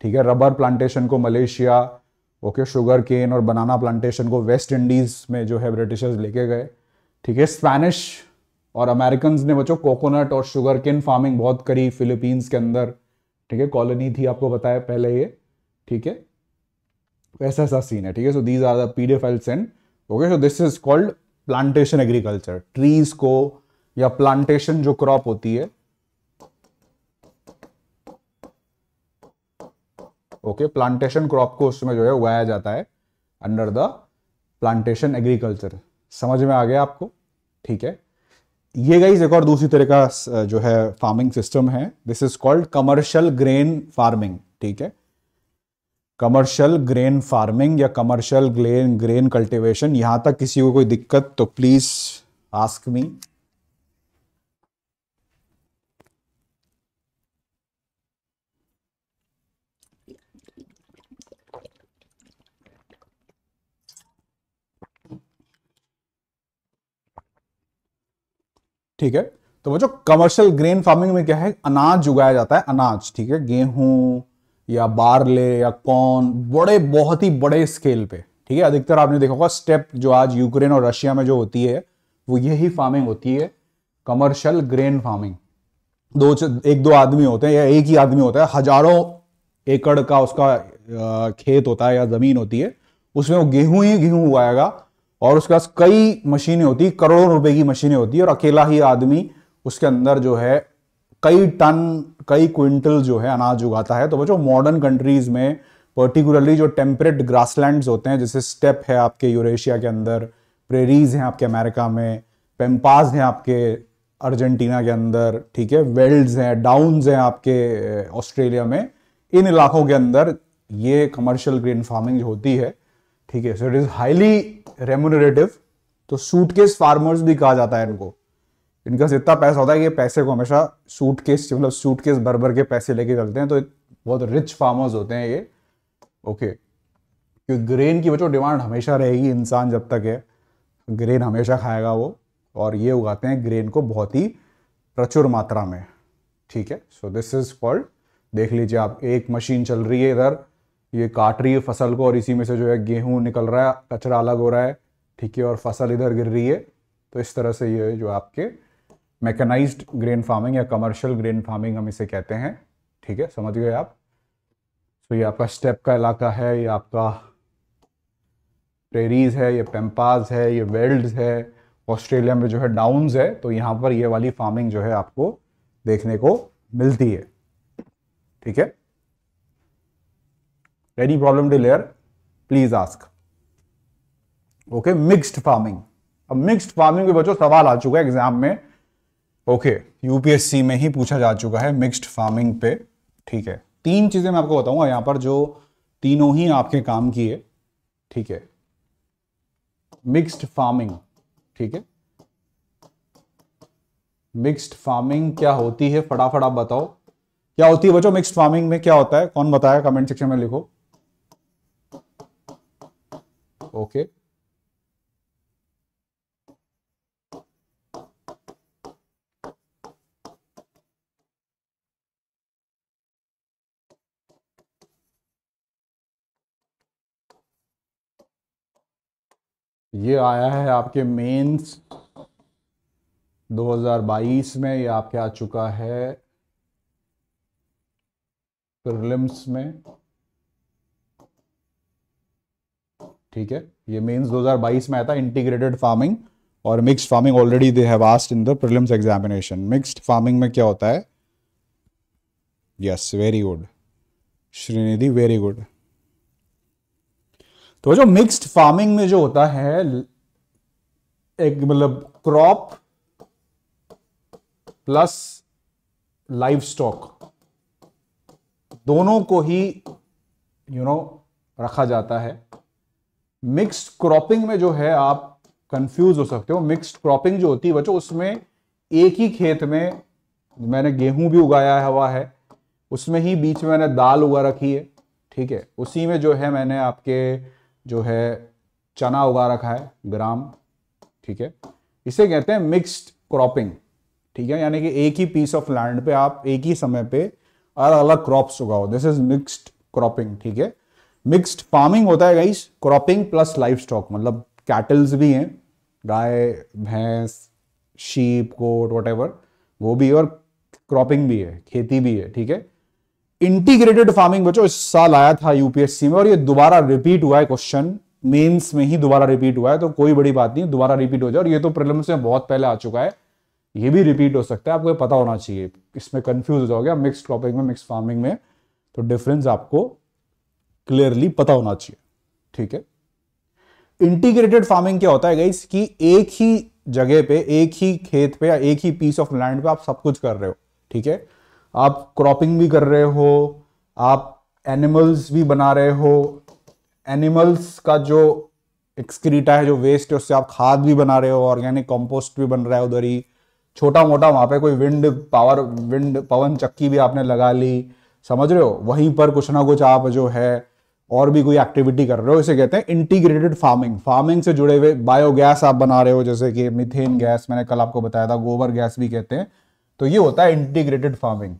ठीक है रबर प्लांटेशन को मलेशिया ओके शुगर केन और बनाना प्लांटेशन को वेस्ट इंडीज़ में जो है ब्रिटिशर्स लेके गए ठीक है स्पैनिश और अमेरिकन ने बचो कोकोनट और शुगर केन फार्मिंग बहुत करी फिलीपींस के अंदर ठीक है कॉलोनी थी आपको बताया पहले ये ठीक है ऐसा ऐसा सीन है ठीक है so these are the P D F okay so this is called plantation agriculture trees को या प्लांटेशन जो क्रॉप होती है ओके प्लांटेशन क्रॉप को उसमें जो है उगाया जाता है अंडर द प्लांटेशन एग्रीकल्चर समझ में आ गया आपको ठीक है ये गई एक और दूसरी तरह का जो है फार्मिंग सिस्टम है this is called commercial grain farming ठीक है कमर्शियल ग्रेन फार्मिंग या कमर्शियल ग्रेन ग्रेन कल्टिवेशन यहां तक किसी को कोई दिक्कत तो प्लीज़ आस्क मी ठीक है तो बच्चों कमर्शियल ग्रेन फार्मिंग में क्या है अनाज उगाया जाता है अनाज ठीक है गेहूं या बारले या कॉर्न बड़े बहुत ही बड़े स्केल पे ठीक है अधिकतर आपने देखा होगा स्टेप जो आज यूक्रेन और रशिया में जो होती है वो यही फार्मिंग होती है कमर्शियल ग्रेन फार्मिंग दो एक दो आदमी होते हैं या एक ही आदमी होता है हजारों एकड़ का उसका खेत होता है या जमीन होती है उसमें वो गेहूं ही गेहूं उगाएगा और उसके पास कई मशीनें होती करोड़ों रुपए की मशीनें होती और अकेला ही आदमी उसके अंदर जो है कई टन कई क्विंटल जो है अनाज उगाता है तो बच्चों मॉडर्न कंट्रीज में पर्टिकुलरली जो टेम्परेट ग्रासलैंड्स होते हैं जैसे स्टेप है आपके यूरेशिया के अंदर प्रेरीज हैं आपके अमेरिका में पेम्पाज हैं आपके अर्जेंटीना के अंदर ठीक है वेल्ड्स हैं डाउन्स हैं आपके ऑस्ट्रेलिया eh, में इन इलाकों के अंदर ये कमर्शियल ग्रीन फार्मिंग जो होती है ठीक है so it is highly remunerative तो सूटकेस फार्मर्स भी कहा जाता है इनको इनका इतना पैसा होता है कि पैसे को हमेशा सूटकेस मतलब सूटकेस भर भर के पैसे लेके चलते हैं तो बहुत रिच फार्मर्स होते हैं ये ओके okay. क्योंकि ग्रेन की बच्चों डिमांड हमेशा रहेगी इंसान जब तक है ग्रेन हमेशा खाएगा वो और ये उगाते हैं ग्रेन को बहुत ही प्रचुर मात्रा में ठीक है सो दिस इज कॉल्ड देख लीजिए आप एक मशीन चल रही है इधर ये काट रही है फसल को और इसी में से जो है गेहूं निकल रहा है कचरा अलग हो रहा है ठीक है और फसल इधर गिर रही है तो इस तरह से ये जो आपके मैकेनाइज ग्रेन फार्मिंग या कमर्शियल ग्रेन फार्मिंग हम इसे कहते हैं ठीक है समझ गए आप तो ये आपका स्टेप का इलाका है ये आपका प्रेरीज है ये पेम्पाज है ये वेल्ड है ऑस्ट्रेलिया में जो है डाउन्स है तो यहाँ पर ये वाली फार्मिंग जो है आपको देखने को मिलती है ठीक है Any problem till here? Please ask. Okay mixed farming अब मिक्स्ड फार्मिंग में बच्चों सवाल आ चुका है एग्जाम में ओके यूपीएससी में ही पूछा जा चुका है मिक्स्ड फार्मिंग पे ठीक है तीन चीजें मैं आपको बताऊंगा यहां पर जो तीनों ही आपके काम की है ठीक है मिक्स्ड फार्मिंग ठीक है मिक्स्ड फार्मिंग क्या होती है फटाफट आप बताओ क्या होती है बच्चों मिक्स्ड फार्मिंग में क्या होता है कौन बताया कमेंट सेक्शन में लिखो okay ये आया है आपके मेंस 2022 में ये आपके आ चुका है प्रिलिम्स में ठीक है ये मेंस 2022 में आया था इंटीग्रेटेड फार्मिंग और mixed farming already they have asked in the prelims examination mixed farming में क्या होता है yes very good Shrinidhi very good तो जो मिक्स्ड फार्मिंग में जो होता है एक मतलब क्रॉप प्लस लाइफ स्टॉक दोनों को ही यू you नो know, रखा जाता है मिक्स्ड क्रॉपिंग में जो है आप कंफ्यूज हो सकते हो मिक्स्ड क्रॉपिंग जो होती है बच्चों उसमें एक ही खेत में मैंने गेहूं भी उगाया हुआ है उसमें ही बीच में मैंने दाल उगा रखी है ठीक है उसी में जो है मैंने आपके जो है चना उगा रखा है ग्राम ठीक है इसे कहते हैं मिक्स्ड क्रॉपिंग ठीक है यानी कि एक ही पीस ऑफ लैंड पे आप एक ही समय पे अलग अलग क्रॉप्स उगाओ दिस इज मिक्स्ड क्रॉपिंग ठीक है मिक्स्ड फार्मिंग होता है guys cropping plus livestock मतलब कैटल्स भी हैं गाय भैंस शीप कोट वट वो भी है और क्रॉपिंग भी है खेती भी है ठीक है इंटीग्रेटेड फार्मिंग बच्चों इस साल आया था यूपीएससी में और ये दोबारा रिपीट हुआ है क्वेश्चन मेंस में ही दोबारा रिपीट हुआ है तो कोई बड़ी बात नहीं दोबारा रिपीट हो जाए और ये तो प्रॉब्लम में बहुत पहले आ चुका है ये भी रिपीट हो सकता है आपको पता होना चाहिए इसमें कंफ्यूज हो जाओगे मिक्स क्रॉपिंग में मिक्स फार्मिंग में तो डिफरेंस आपको क्लियरली पता होना चाहिए ठीक है इंटीग्रेटेड फार्मिंग क्या होता है गाइस कि एक ही जगह पे एक ही खेत पे या एक ही पीस ऑफ लैंड पे आप सब कुछ कर रहे हो ठीक है आप क्रॉपिंग भी कर रहे हो आप एनिमल्स भी बना रहे हो एनिमल्स का जो एक्सक्रीटा है जो वेस्ट है उससे आप खाद भी बना रहे हो ऑर्गेनिक कंपोस्ट भी बन रहा है उधर ही छोटा मोटा वहां पे कोई विंड पावर विंड पवन चक्की भी आपने लगा ली समझ रहे हो वहीं पर कुछ ना कुछ आप जो है और भी कोई एक्टिविटी कर रहे हो इसे कहते हैं इंटीग्रेटेड फार्मिंग फार्मिंग से जुड़े हुए बायोगैस आप बना रहे हो जैसे कि मिथेन गैस मैंने कल आपको बताया था गोबर गैस भी कहते हैं तो ये होता है इंटीग्रेटेड फार्मिंग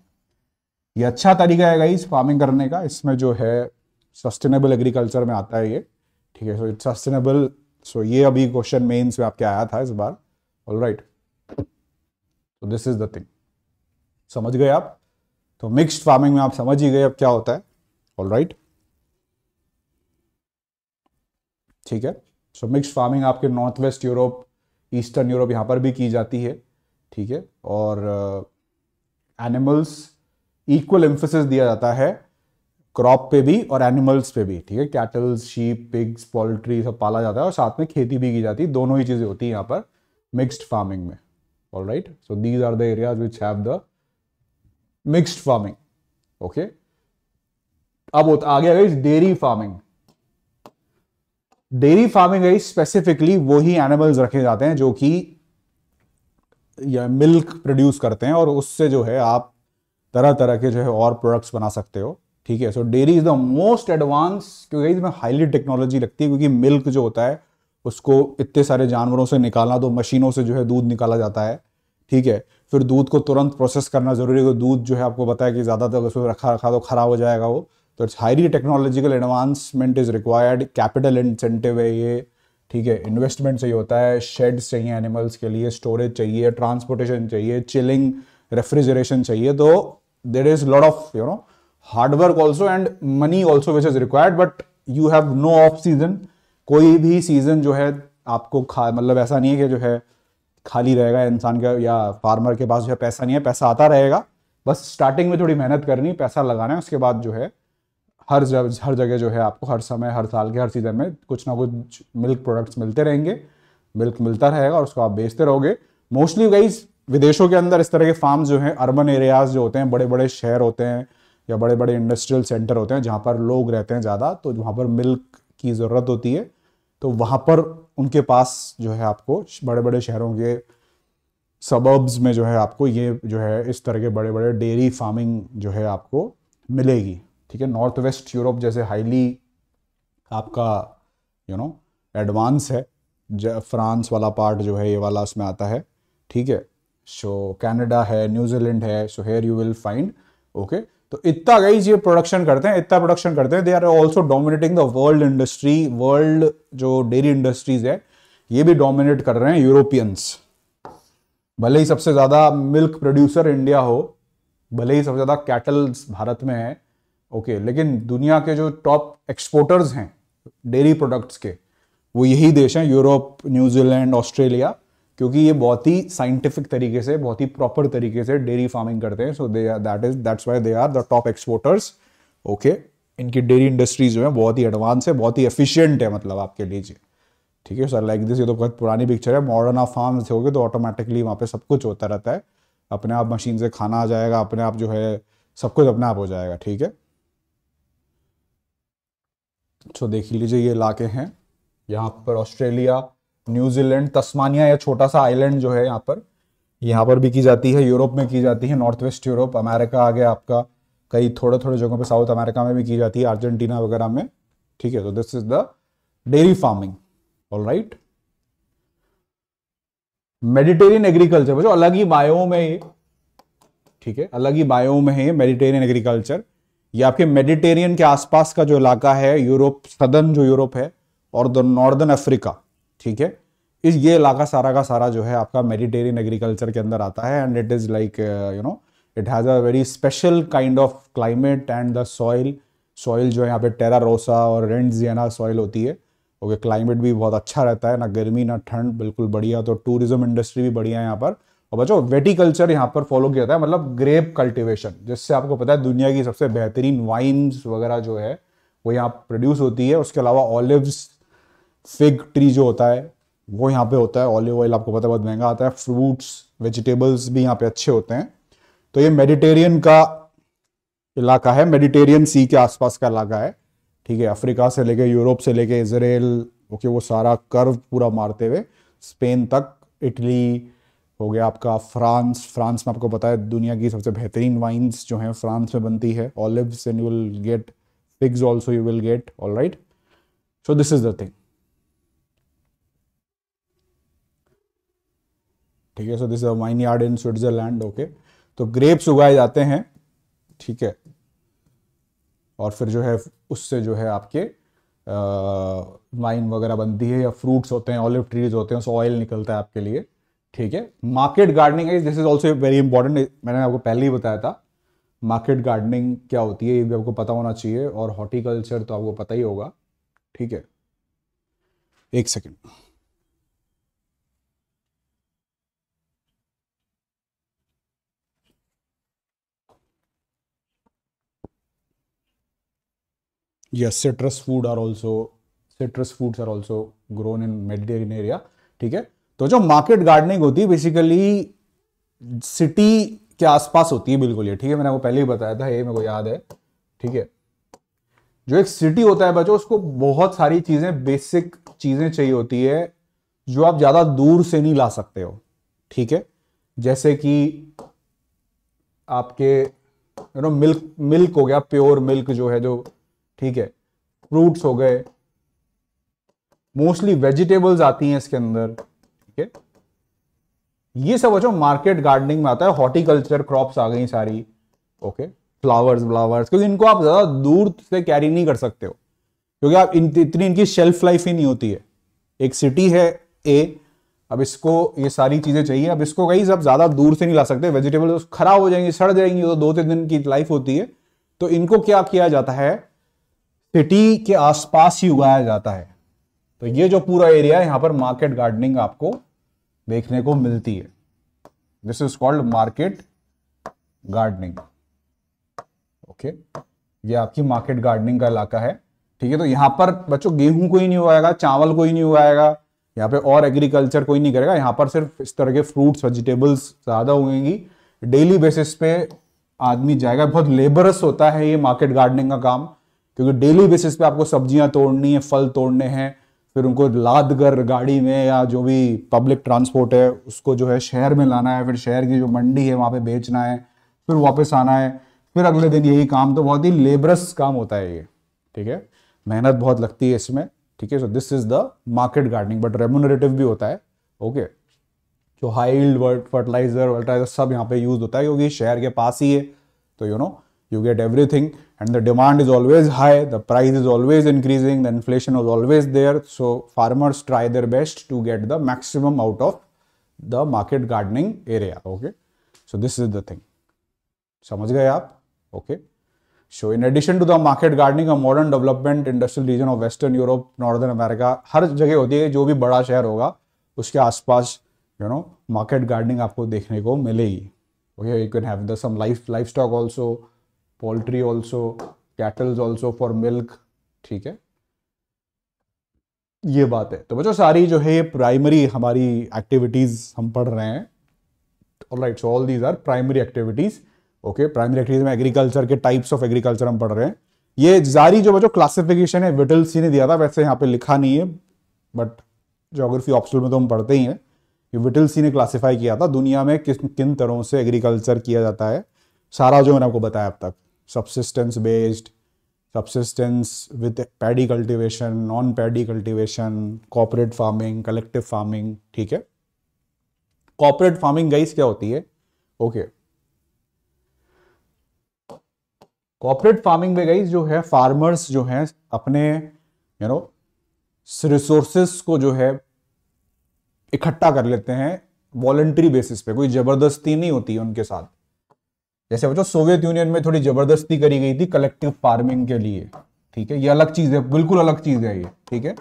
ये अच्छा तरीका है इस फार्मिंग करने का इसमें जो है सस्टेनेबल एग्रीकल्चर में आता है ये ठीक है सो इट्स सस्टेनेबल सो ये अभी क्वेश्चन मेन्स में आपके आया था इस बार ऑल राइट तो दिस इज द थिंग समझ गए आप तो मिक्सड फार्मिंग में आप समझ ही गए अब क्या होता है ऑल राइट right. ठीक है सो मिक्स फार्मिंग आपके north west Europe eastern Europe यहाँ पर भी की जाती है ठीक है और एनिमल्स इक्वल एम्फोसिस दिया जाता है क्रॉप पे भी और एनिमल्स पे भी ठीक है कैटल्स शीप पिग्स पोल्ट्री सब पाला जाता है और साथ में खेती भी की जाती है दोनों ही चीज़ें होती हैं यहाँ पर मिक्सड फार्मिंग में all right so these are the areas which have the mixed farming okay अब आगे आ गई डेयरी फार्मिंग डेयरी फार्मिंग है स्पेसिफिकली वो ही एनिमल्स रखे जाते हैं जो कि मिल्क प्रोड्यूस करते हैं और उससे जो है आप तरह तरह के जो है और प्रोडक्ट्स बना सकते हो ठीक है so dairy is the most advance क्योंकि इसमें हाईली टेक्नोलॉजी लगती है क्योंकि मिल्क जो होता है उसको इतने सारे जानवरों से निकालना तो मशीनों से जो है दूध निकाला जाता है ठीक है फिर दूध को तुरंत प्रोसेस करना जरूरी है तो दूध जो है आपको बताया कि ज़्यादातर उसमें रखा रखा तो खराब हो जाएगा वो तो it's highly technological advancement is required capital incentive है ये ठीक है इन्वेस्टमेंट चाहिए होता है शेड्स चाहिए एनिमल्स के लिए स्टोरेज चाहिए ट्रांसपोर्टेशन चाहिए चिलिंग रेफ्रिजरेशन चाहिए तो there is lot of you know hard work also and money also which is required but you have no off season कोई भी सीजन जो है आपको खा मतलब ऐसा नहीं है कि जो है खाली रहेगा इंसान का या फार्मर के पास जो है पैसा नहीं है पैसा आता रहेगा बस स्टार्टिंग में थोड़ी मेहनत करनी पैसा लगाना है उसके बाद जो है हर जगह हर जगह जो है आपको हर समय हर साल के हर सीज़न में कुछ ना कुछ मिल्क प्रोडक्ट्स मिलते रहेंगे मिल्क मिलता रहेगा और उसको आप बेचते रहोगे मोस्टली गाइज विदेशों के अंदर इस तरह के फार्म जो हैं अर्बन एरियाज जो होते हैं बड़े बड़े शहर होते हैं या बड़े बड़े इंडस्ट्रियल सेंटर होते हैं जहाँ पर लोग रहते हैं ज़्यादा तो वहाँ पर मिल्क की ज़रूरत होती है तो वहाँ पर उनके पास जो है आपको बड़े बड़े शहरों के सबर्ब्स में जो है आपको ये जो है इस तरह के बड़े बड़े डेयरी फार्मिंग जो है आपको मिलेगी ठीक है नॉर्थ वेस्ट यूरोप जैसे हाईली आपका यू नो एडवांस है फ्रांस वाला पार्ट जो है ये वाला उसमें आता है ठीक है सो कैनेडा है न्यूजीलैंड है so here you will find okay तो इतना गई ये प्रोडक्शन करते हैं इतना प्रोडक्शन करते हैं they are also dominating the world industry world जो डेयरी इंडस्ट्रीज है ये भी डोमिनेट कर रहे हैं यूरोपियंस भले ही सबसे ज़्यादा मिल्क प्रोड्यूसर इंडिया हो भले ही सबसे ज़्यादा कैटल्स भारत में है ओके okay, लेकिन दुनिया के जो टॉप एक्सपोर्टर्स हैं डेयरी प्रोडक्ट्स के वो यही देश हैं यूरोप न्यूजीलैंड ऑस्ट्रेलिया क्योंकि ये बहुत ही साइंटिफिक तरीके से बहुत ही प्रॉपर तरीके से डेयरी फार्मिंग करते हैं so they are that is that's why they are the top exporters okay इनकी डेयरी इंडस्ट्रीज जो है बहुत ही एडवांस है बहुत ही एफिशिएंट है मतलब आपके लिए ठीक है सर लाइक दिस ये तो बहुत पुरानी पिक्चर है मॉडर्न ऑफ फार्म हो गए तो ऑटोमेटिकली वहाँ पे सब कुछ होता रहता है अपने आप मशीन से खाना आ जाएगा अपने आप जो है सब कुछ अपने आप हो जाएगा ठीक है तो देख लीजिए ये इलाके हैं यहाँ पर ऑस्ट्रेलिया न्यूजीलैंड तस्मानिया या छोटा सा आइलैंड जो है यहाँ पर यहाँ पर भी की जाती है यूरोप में की जाती है नॉर्थ वेस्ट यूरोप अमेरिका आ गया आपका कई थोड़े थोड़े जगहों पे साउथ अमेरिका में भी की जाती है अर्जेंटीना वगैरह में ठीक है तो this is the dairy farming all right Mediterranean agriculture बोलो अलग ही बायो में ठीक है अलग ही बायो में है मेडिटेरियन एग्रीकल्चर ये आपके मेडिटेरियन के आसपास का जो इलाका है यूरोप सदर्न जो यूरोप है और द नॉर्दर्न अफ्रीका ठीक है इस ये इलाका सारा का सारा जो है आपका मेडिटेरियन एग्रीकल्चर के अंदर आता है and it is like you know it has a very special kind of climate and the soil soil जो है यहाँ पे टेरा रोसा और रेंट जियाना सॉइल होती है ओके क्लाइमेट भी बहुत अच्छा रहता है ना गर्मी ना ठंड बिल्कुल बढ़िया तो टूरिज्म इंडस्ट्री भी बढ़िया है यहाँ पर और बच्चों वेटिकल्चर यहाँ पर फॉलो किया जाता है मतलब ग्रेप कल्टिवेशन जिससे आपको पता है दुनिया की सबसे बेहतरीन वाइन्स वगैरह जो है वो यहाँ प्रोड्यूस होती है उसके अलावा ऑलिव्स फिग ट्री जो होता है वो यहाँ पे होता है ऑलिव ऑयल आपको पता है बहुत महंगा आता है फ्रूट्स वेजिटेबल्स भी यहाँ पे अच्छे होते हैं तो ये मेडिटेरियन का इलाका है मेडिटेरियन सी के आसपास का इलाका है ठीक है अफ्रीका से लेके यूरोप से लेके इसराइल ओके वो सारा कर्व पूरा मारते हुए स्पेन तक इटली हो गया आपका फ्रांस फ्रांस में आपको पता है दुनिया की सबसे बेहतरीन वाइन्स जो हैं फ्रांस में बनती है olive and you will get figs also you will get all right so this is the thing ठीक है so this vineyard in Switzerland okay तो ग्रेप्स उगाए जाते हैं ठीक है और फिर जो है उससे जो है आपके वाइन वगैरह बनती है या फ्रूट्स होते हैं ऑलिव ट्रीज होते हैं सो ऑयल निकलता है आपके लिए ठीक है market gardening this is also very important मैंने आपको पहले ही बताया था मार्केट गार्डनिंग क्या होती है ये भी आपको पता होना चाहिए और हॉर्टिकल्चर तो आपको पता ही होगा ठीक है एक second yes citrus food are also citrus foods are also grown in Mediterranean area ठीक है तो जो मार्केट गार्डनिंग होती है बेसिकली सिटी के आसपास होती है बिल्कुल ये ठीक है मैंने आपको पहले ही बताया था ये मेरे को याद है ठीक है जो एक सिटी होता है बच्चों उसको बहुत सारी चीजें बेसिक चीजें चाहिए होती है जो आप ज्यादा दूर से नहीं ला सकते हो ठीक है जैसे कि आपके यू नो मिल्क मिल्क हो गया प्योर मिल्क जो है जो ठीक है फ्रूट्स हो गए मोस्टली वेजिटेबल्स आती हैं इसके अंदर ये सब बच्चों मार्केट गार्डनिंग में आता है हॉर्टिकल्चर क्रॉप्स आ गई सारी ओके फ्लावर्स व्लावर्स क्योंकि इनको आप ज़्यादा दूर से कैरी नहीं कर सकते हो क्योंकि आप इन, इतनी इनकी शेल्फ लाइफ ही नहीं होती है एक सिटी है ए अब इसको ये सारी चीज़ें चाहिए अब इसको कहीं सब ज़्यादा दूर से नहीं ला सकते वेजिटेबल तो खराब हो जाएंगी सड़ जाएंगी तो दो तीन दिन की लाइफ होती है तो इनको क्या किया जाता है सिटी के आसपास ही उगाया जाता है तो ये जो पूरा एरिया है यहां पर मार्केट गार्डनिंग आपको देखने को मिलती है this is called market gardening okay ये आपकी मार्केट गार्डनिंग का इलाका है ठीक है तो यहां पर बच्चों गेहूं कोई नहीं उगाएगा चावल कोई नहीं उगाएगा यहाँ पे और एग्रीकल्चर कोई नहीं करेगा यहाँ पर सिर्फ इस तरह के फ्रूट्स वेजिटेबल्स ज़्यादा उगेंगी डेली बेसिस पे आदमी जाएगा बहुत लेबरस होता है ये मार्केट गार्डनिंग का काम क्योंकि डेली बेसिस पे आपको सब्जियां तोड़नी है फल तोड़ने हैं फिर उनको लाद कर गाड़ी में या जो भी पब्लिक ट्रांसपोर्ट है उसको जो है शहर में लाना है फिर शहर की जो मंडी है वहाँ पे बेचना है फिर वापस आना है फिर अगले दिन यही काम तो बहुत ही लेबरस काम होता है ये ठीक है मेहनत बहुत लगती है इसमें ठीक है so this is the market gardening but remunerative भी होता है ओके जो हाइल्ड हाई फर्टिलाइजर वर्टिलाइजर सब यहाँ पे यूज होता है क्योंकि शहर के पास ही है तो you you know know, you get everything and the demand is always high the price is always increasing the inflation is always there so farmers try their best to get the maximum out of the market gardening area okay so this is the thing samajh gaye aap okay so in addition to the market gardening a modern development industrial region of western europe northern america har jagah hoti hai jo bhi bada shehar hoga uske aas you you know market gardening aapko dekhne ko milegi okay you can have the some life livestock also poultry also cattles also for milk ठीक है ये बात है तो बच्चों सारी जो है प्राइमरी हमारी एक्टिविटीज हम पढ़ रहे हैं all right so all these are primary activities okay primary activities में एग्रीकल्चर के टाइप्स ऑफ एग्रीकल्चर हम पढ़ रहे हैं ये जारी जो बच्चों क्लासिफिकेशन है विटल सी ने दिया था वैसे यहाँ पे लिखा नहीं है बट जोग्राफी ऑप्शन में तो हम पढ़ते ही हैं ये विटल सी ने क्लासीफाई किया था दुनिया में किस किन तरह से एग्रीकल्चर किया जाता है सारा जो मैंने आपको बताया अब तक subsistence based subsistence with paddy cultivation non paddy cultivation corporate farming collective farming ठीक है corporate farming गाइस क्या होती है ओके okay. कॉर्पोरेट फार्मिंग में गई जो है फार्मर्स जो हैं अपने यू नो रिसोर्सेस को जो है इकट्ठा कर लेते हैं वॉलेंट्री बेसिस पे कोई जबरदस्ती नहीं होती है उनके साथ जैसे बच्चों सोवियत यूनियन में थोड़ी जबरदस्ती करी गई थी कलेक्टिव फार्मिंग के लिए ठीक है ये अलग चीज है बिल्कुल अलग चीज है ये ठीक है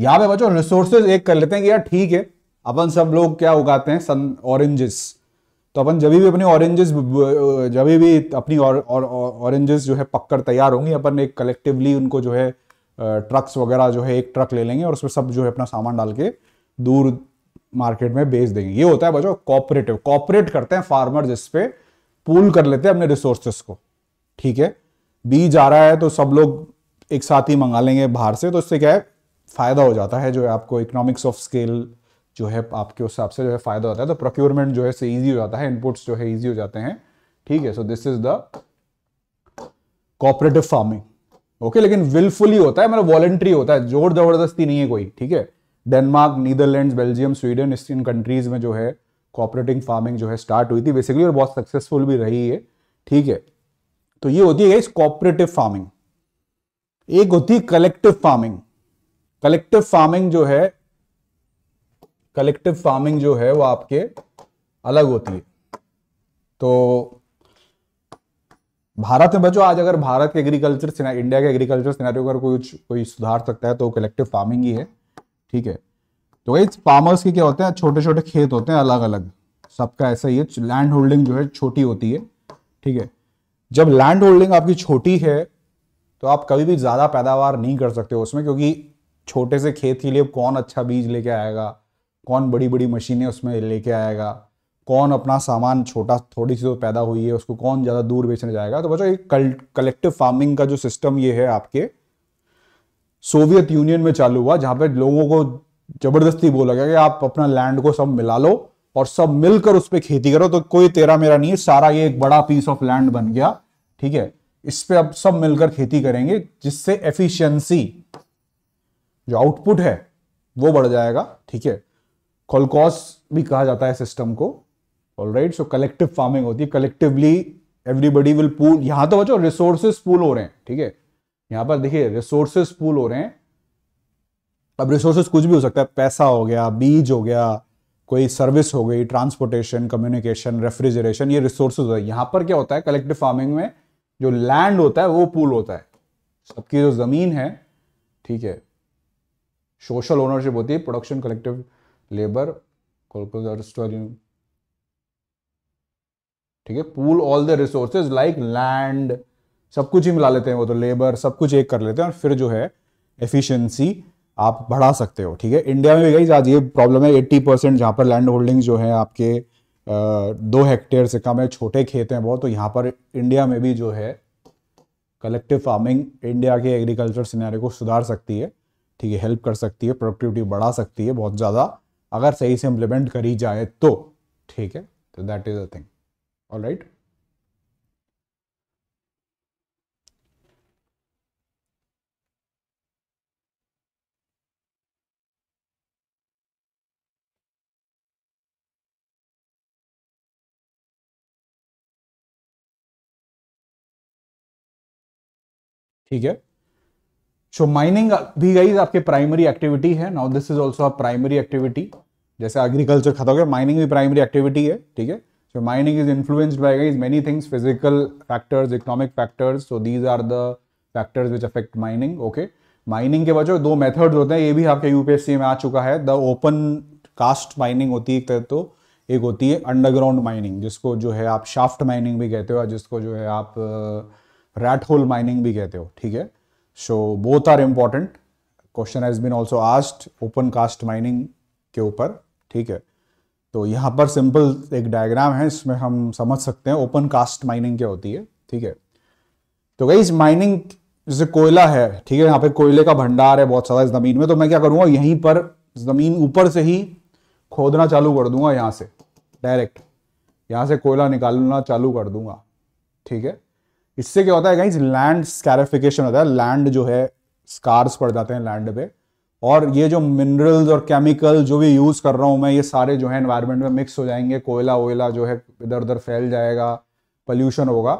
यहाँ पे बच्चों रिसोर्सेज एक कर लेते हैं कि यार ठीक है अपन सब लोग क्या उगाते हैं सन ऑरेंजेस तो अपन जब भी अपनी ऑरेंजेस जब भी अपनी ऑरेंजेस जो है पक्कर तैयार होंगी अपन एक कलेक्टिवली उनको जो है ट्रक्स वगैरह जो है एक ट्रक ले लेंगे और उसमें सब जो है अपना सामान डाल के दूर मार्केट में बेच देंगे ये होता है बच्चों कॉपरेटिव कॉपरेट करते हैं फार्मर जिसपे पूल कर लेते हैं अपने रिसोर्सेस को ठीक है बीज आ रहा है तो सब लोग एक साथ ही मंगा लेंगे बाहर से तो इससे क्या है फ़ायदा हो जाता है जो है आपको इकोनॉमिक्स ऑफ स्केल जो है आपके हिसाब से जो है फ़ायदा होता है तो प्रोक्योरमेंट जो है से ईजी हो जाता है इनपुट्स जो है ईजी हो जाते हैं ठीक है so this is the cooperative farming okay लेकिन विलफुली होता है मतलब वॉलेंट्री होता है जोर जबरदस्ती नहीं है कोई ठीक है Denmark Netherland Belgium Sweden in countries में जो है कॉपरेटिंग फार्मिंग जो है स्टार्ट हुई थी बेसिकली और बहुत सक्सेसफुल भी रही है ठीक है तो ये होती है कॉपरेटिव फार्मिंग एक होती है कलेक्टिव फार्मिंग कलेक्टिव फार्मिंग जो है कलेक्टिव फार्मिंग जो है वो आपके अलग होती है तो भारत में बच्चों आज अगर भारत के एग्रीकल्चर इंडिया के एग्रीकल्चर सिनेरियो अगर कोई कोई सुधार सकता है तो कलेक्टिव फार्मिंग ही है ठीक है तो वही फार्मर्स के क्या होते हैं छोटे छोटे खेत होते हैं अलग अलग सबका ऐसा ही है लैंड होल्डिंग जो है छोटी होती है ठीक है जब लैंड होल्डिंग आपकी छोटी है तो आप कभी भी ज़्यादा पैदावार नहीं कर सकते हो उसमें क्योंकि छोटे से खेत के लिए कौन अच्छा बीज लेके आएगा कौन बड़ी बड़ी मशीनें उसमें लेके आएगा कौन अपना सामान छोटा थोड़ी सी तो पैदा हुई है उसको कौन ज़्यादा दूर बेचने जाएगा तो बच्चों एक कलेक्टिव फार्मिंग का जो सिस्टम ये है आपके सोवियत यूनियन में चालू हुआ जहाँ पे लोगों को जबरदस्ती बोला गया कि आप अपना लैंड को सब मिला लो और सब मिलकर उस पर खेती करो तो कोई तेरा मेरा नहीं है सारा ये एक बड़ा पीस ऑफ लैंड बन गया ठीक है इस पर अब सब मिलकर खेती करेंगे जिससे एफिशिएंसी जो आउटपुट है वो बढ़ जाएगा ठीक है कॉलकॉस भी कहा जाता है सिस्टम को all right so collective farming होती है कलेक्टिवली एवरीबडी विल पूल यहां तो बचो रिसोर्सेस पूल हो रहे हैं ठीक है यहां पर देखिए रिसोर्सेस पूल हो रहे हैं अब रिसोर्सेज कुछ भी हो सकता है पैसा हो गया बीज हो गया कोई सर्विस हो गई ट्रांसपोर्टेशन कम्युनिकेशन रेफ्रिजरेशन ये रिसोर्सेज हो यहाँ पर क्या होता है कलेक्टिव फार्मिंग में जो लैंड होता है वो पूल होता है सबकी जो ज़मीन है ठीक है सोशल ओनरशिप होती है प्रोडक्शन कलेक्टिव लेबर ठीक है pool all the resources like land सब कुछ ही मिला लेते हैं वो तो लेबर सब कुछ एक कर लेते हैं और फिर जो है एफिशिएंसी आप बढ़ा सकते हो ठीक है इंडिया में भी गई आज ये प्रॉब्लम है एट्टी परसेंट जहाँ पर लैंड होल्डिंग जो है आपके दो हेक्टेयर से कम है छोटे खेत हैं बहुत तो यहाँ पर इंडिया में भी जो है कलेक्टिव फार्मिंग इंडिया के एग्रीकल्चर सिनारे को सुधार सकती है ठीक है हेल्प कर सकती है प्रोडक्टिविटी बढ़ा सकती है बहुत ज़्यादा अगर सही से इम्प्लीमेंट करी जाए तो ठीक है तो that is a thing all right ठीक है सो माइनिंग भी गई आपके प्राइमरी एक्टिविटी है now this is also primary activity जैसे एग्रीकल्चर खत्म हो गया माइनिंग भी प्राइमरी एक्टिविटी है ठीक है so mining is influenced by guys many things physical factors economic factors so these are the factors which affect mining okay mining के बजाय दो मेथड्स होते हैं ये भी आपके यूपीएससी में आ चुका है द ओपन कास्ट माइनिंग होती है तो एक होती है अंडरग्राउंड माइनिंग जिसको जो है आप शाफ्ट माइनिंग भी कहते हो जिसको जो है आप रैट होल माइनिंग भी कहते हो ठीक है so both are important question has been also asked open cast mining के ऊपर ठीक है तो यहाँ पर सिंपल एक डायग्राम है इसमें हम समझ सकते हैं ओपन कास्ट माइनिंग क्या होती है ठीक है तो गई माइनिंग जैसे कोयला है ठीक है यहाँ पे कोयले का भंडार है बहुत सारा इस जमीन में तो मैं क्या करूंगा यहीं पर जमीन ऊपर से ही खोदना चालू कर दूंगा यहां से डायरेक्ट यहां से कोयला निकालना चालू कर दूंगा ठीक है इससे क्या होता है गाइज लैंड स्कैरिफिकेशन होता है लैंड जो है स्कार्स पड़ जाते हैं लैंड पे और ये जो मिनरल्स और केमिकल जो भी यूज़ कर रहा हूँ मैं ये सारे जो है एनवायरमेंट में मिक्स हो जाएंगे कोयला वोयला जो है इधर उधर फैल जाएगा पल्यूशन होगा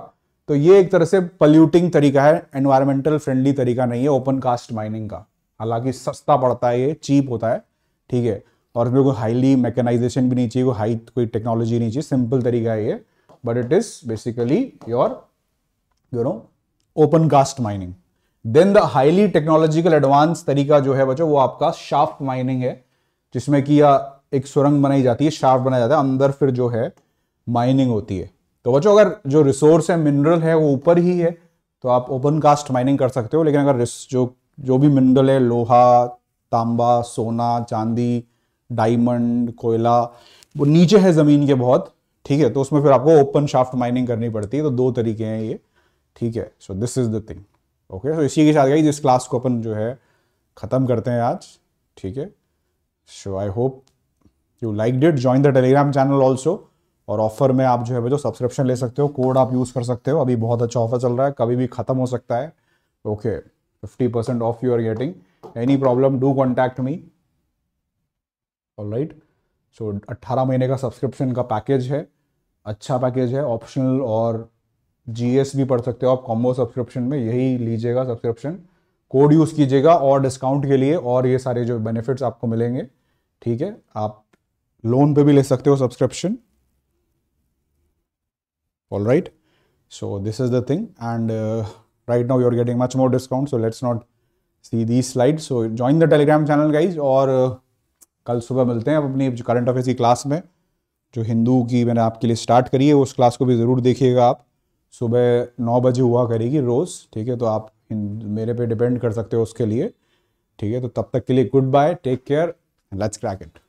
तो ये एक तरह से पल्यूटिंग तरीका है एनवायरमेंटल फ्रेंडली तरीका नहीं है ओपन कास्ट माइनिंग का हालांकि सस्ता पड़ता है ये चीप होता है ठीक है और इसमें कोई हाईली मैकेनाइजेशन भी नहीं चाहिए कोई हाई कोई टेक्नोलॉजी नहीं चाहिए सिंपल तरीका है ये but it is basically your you know open cast mining then the highly technological advance तरीका जो है बच्चों वो आपका शाफ्ट माइनिंग है जिसमें कि या एक सुरंग बनाई जाती है शाफ्ट बनाया जाता है अंदर फिर जो है माइनिंग होती है तो बच्चों अगर जो रिसोर्स है मिनरल है वो ऊपर ही है तो आप ओपन कास्ट माइनिंग कर सकते हो लेकिन अगर जो जो भी मिनरल है लोहा तांबा सोना चांदी डायमंड कोयला वो नीचे है ज़मीन के बहुत ठीक है तो उसमें फिर आपको ओपन शाफ्ट माइनिंग करनी पड़ती है तो दो तरीके हैं ये ठीक है so this is the thing okay so इसी के साथ गई इस क्लास को अपन जो है ख़त्म करते हैं आज ठीक है so I hope you liked it join the Telegram channel also और ऑफर में आप जो है बच्चों सब्सक्रिप्शन ले सकते हो कोड आप यूज़ कर सकते हो अभी बहुत अच्छा ऑफर चल रहा है कभी भी ख़त्म हो सकता है okay fifty percent off you are getting any problem do contact me all right so अट्ठारह महीने का सब्सक्रिप्शन का पैकेज है अच्छा पैकेज है ऑप्शनल और जीएस भी पढ़ सकते हो आप कॉम्बो सब्सक्रिप्शन में यही लीजिएगा सब्सक्रिप्शन कोड यूज़ कीजिएगा और डिस्काउंट के लिए और ये सारे जो बेनिफिट्स आपको मिलेंगे ठीक है आप लोन पे भी ले सकते हो subscription all right so this is the thing and right now you are getting much more discount so let's not see the slide so join the Telegram channel guys और uh, कल सुबह मिलते हैं आप अपनी करंट अफेयर्स की class में जो हिंदू की मैंने आपके लिए स्टार्ट करी है उस क्लास को भी ज़रूर देखिएगा आप सुबह नौ बजे हुआ करेगी रोज़ ठीक है तो आप मेरे पे डिपेंड कर सकते हो उसके लिए ठीक है तो तब तक के लिए good bye take care let's crack it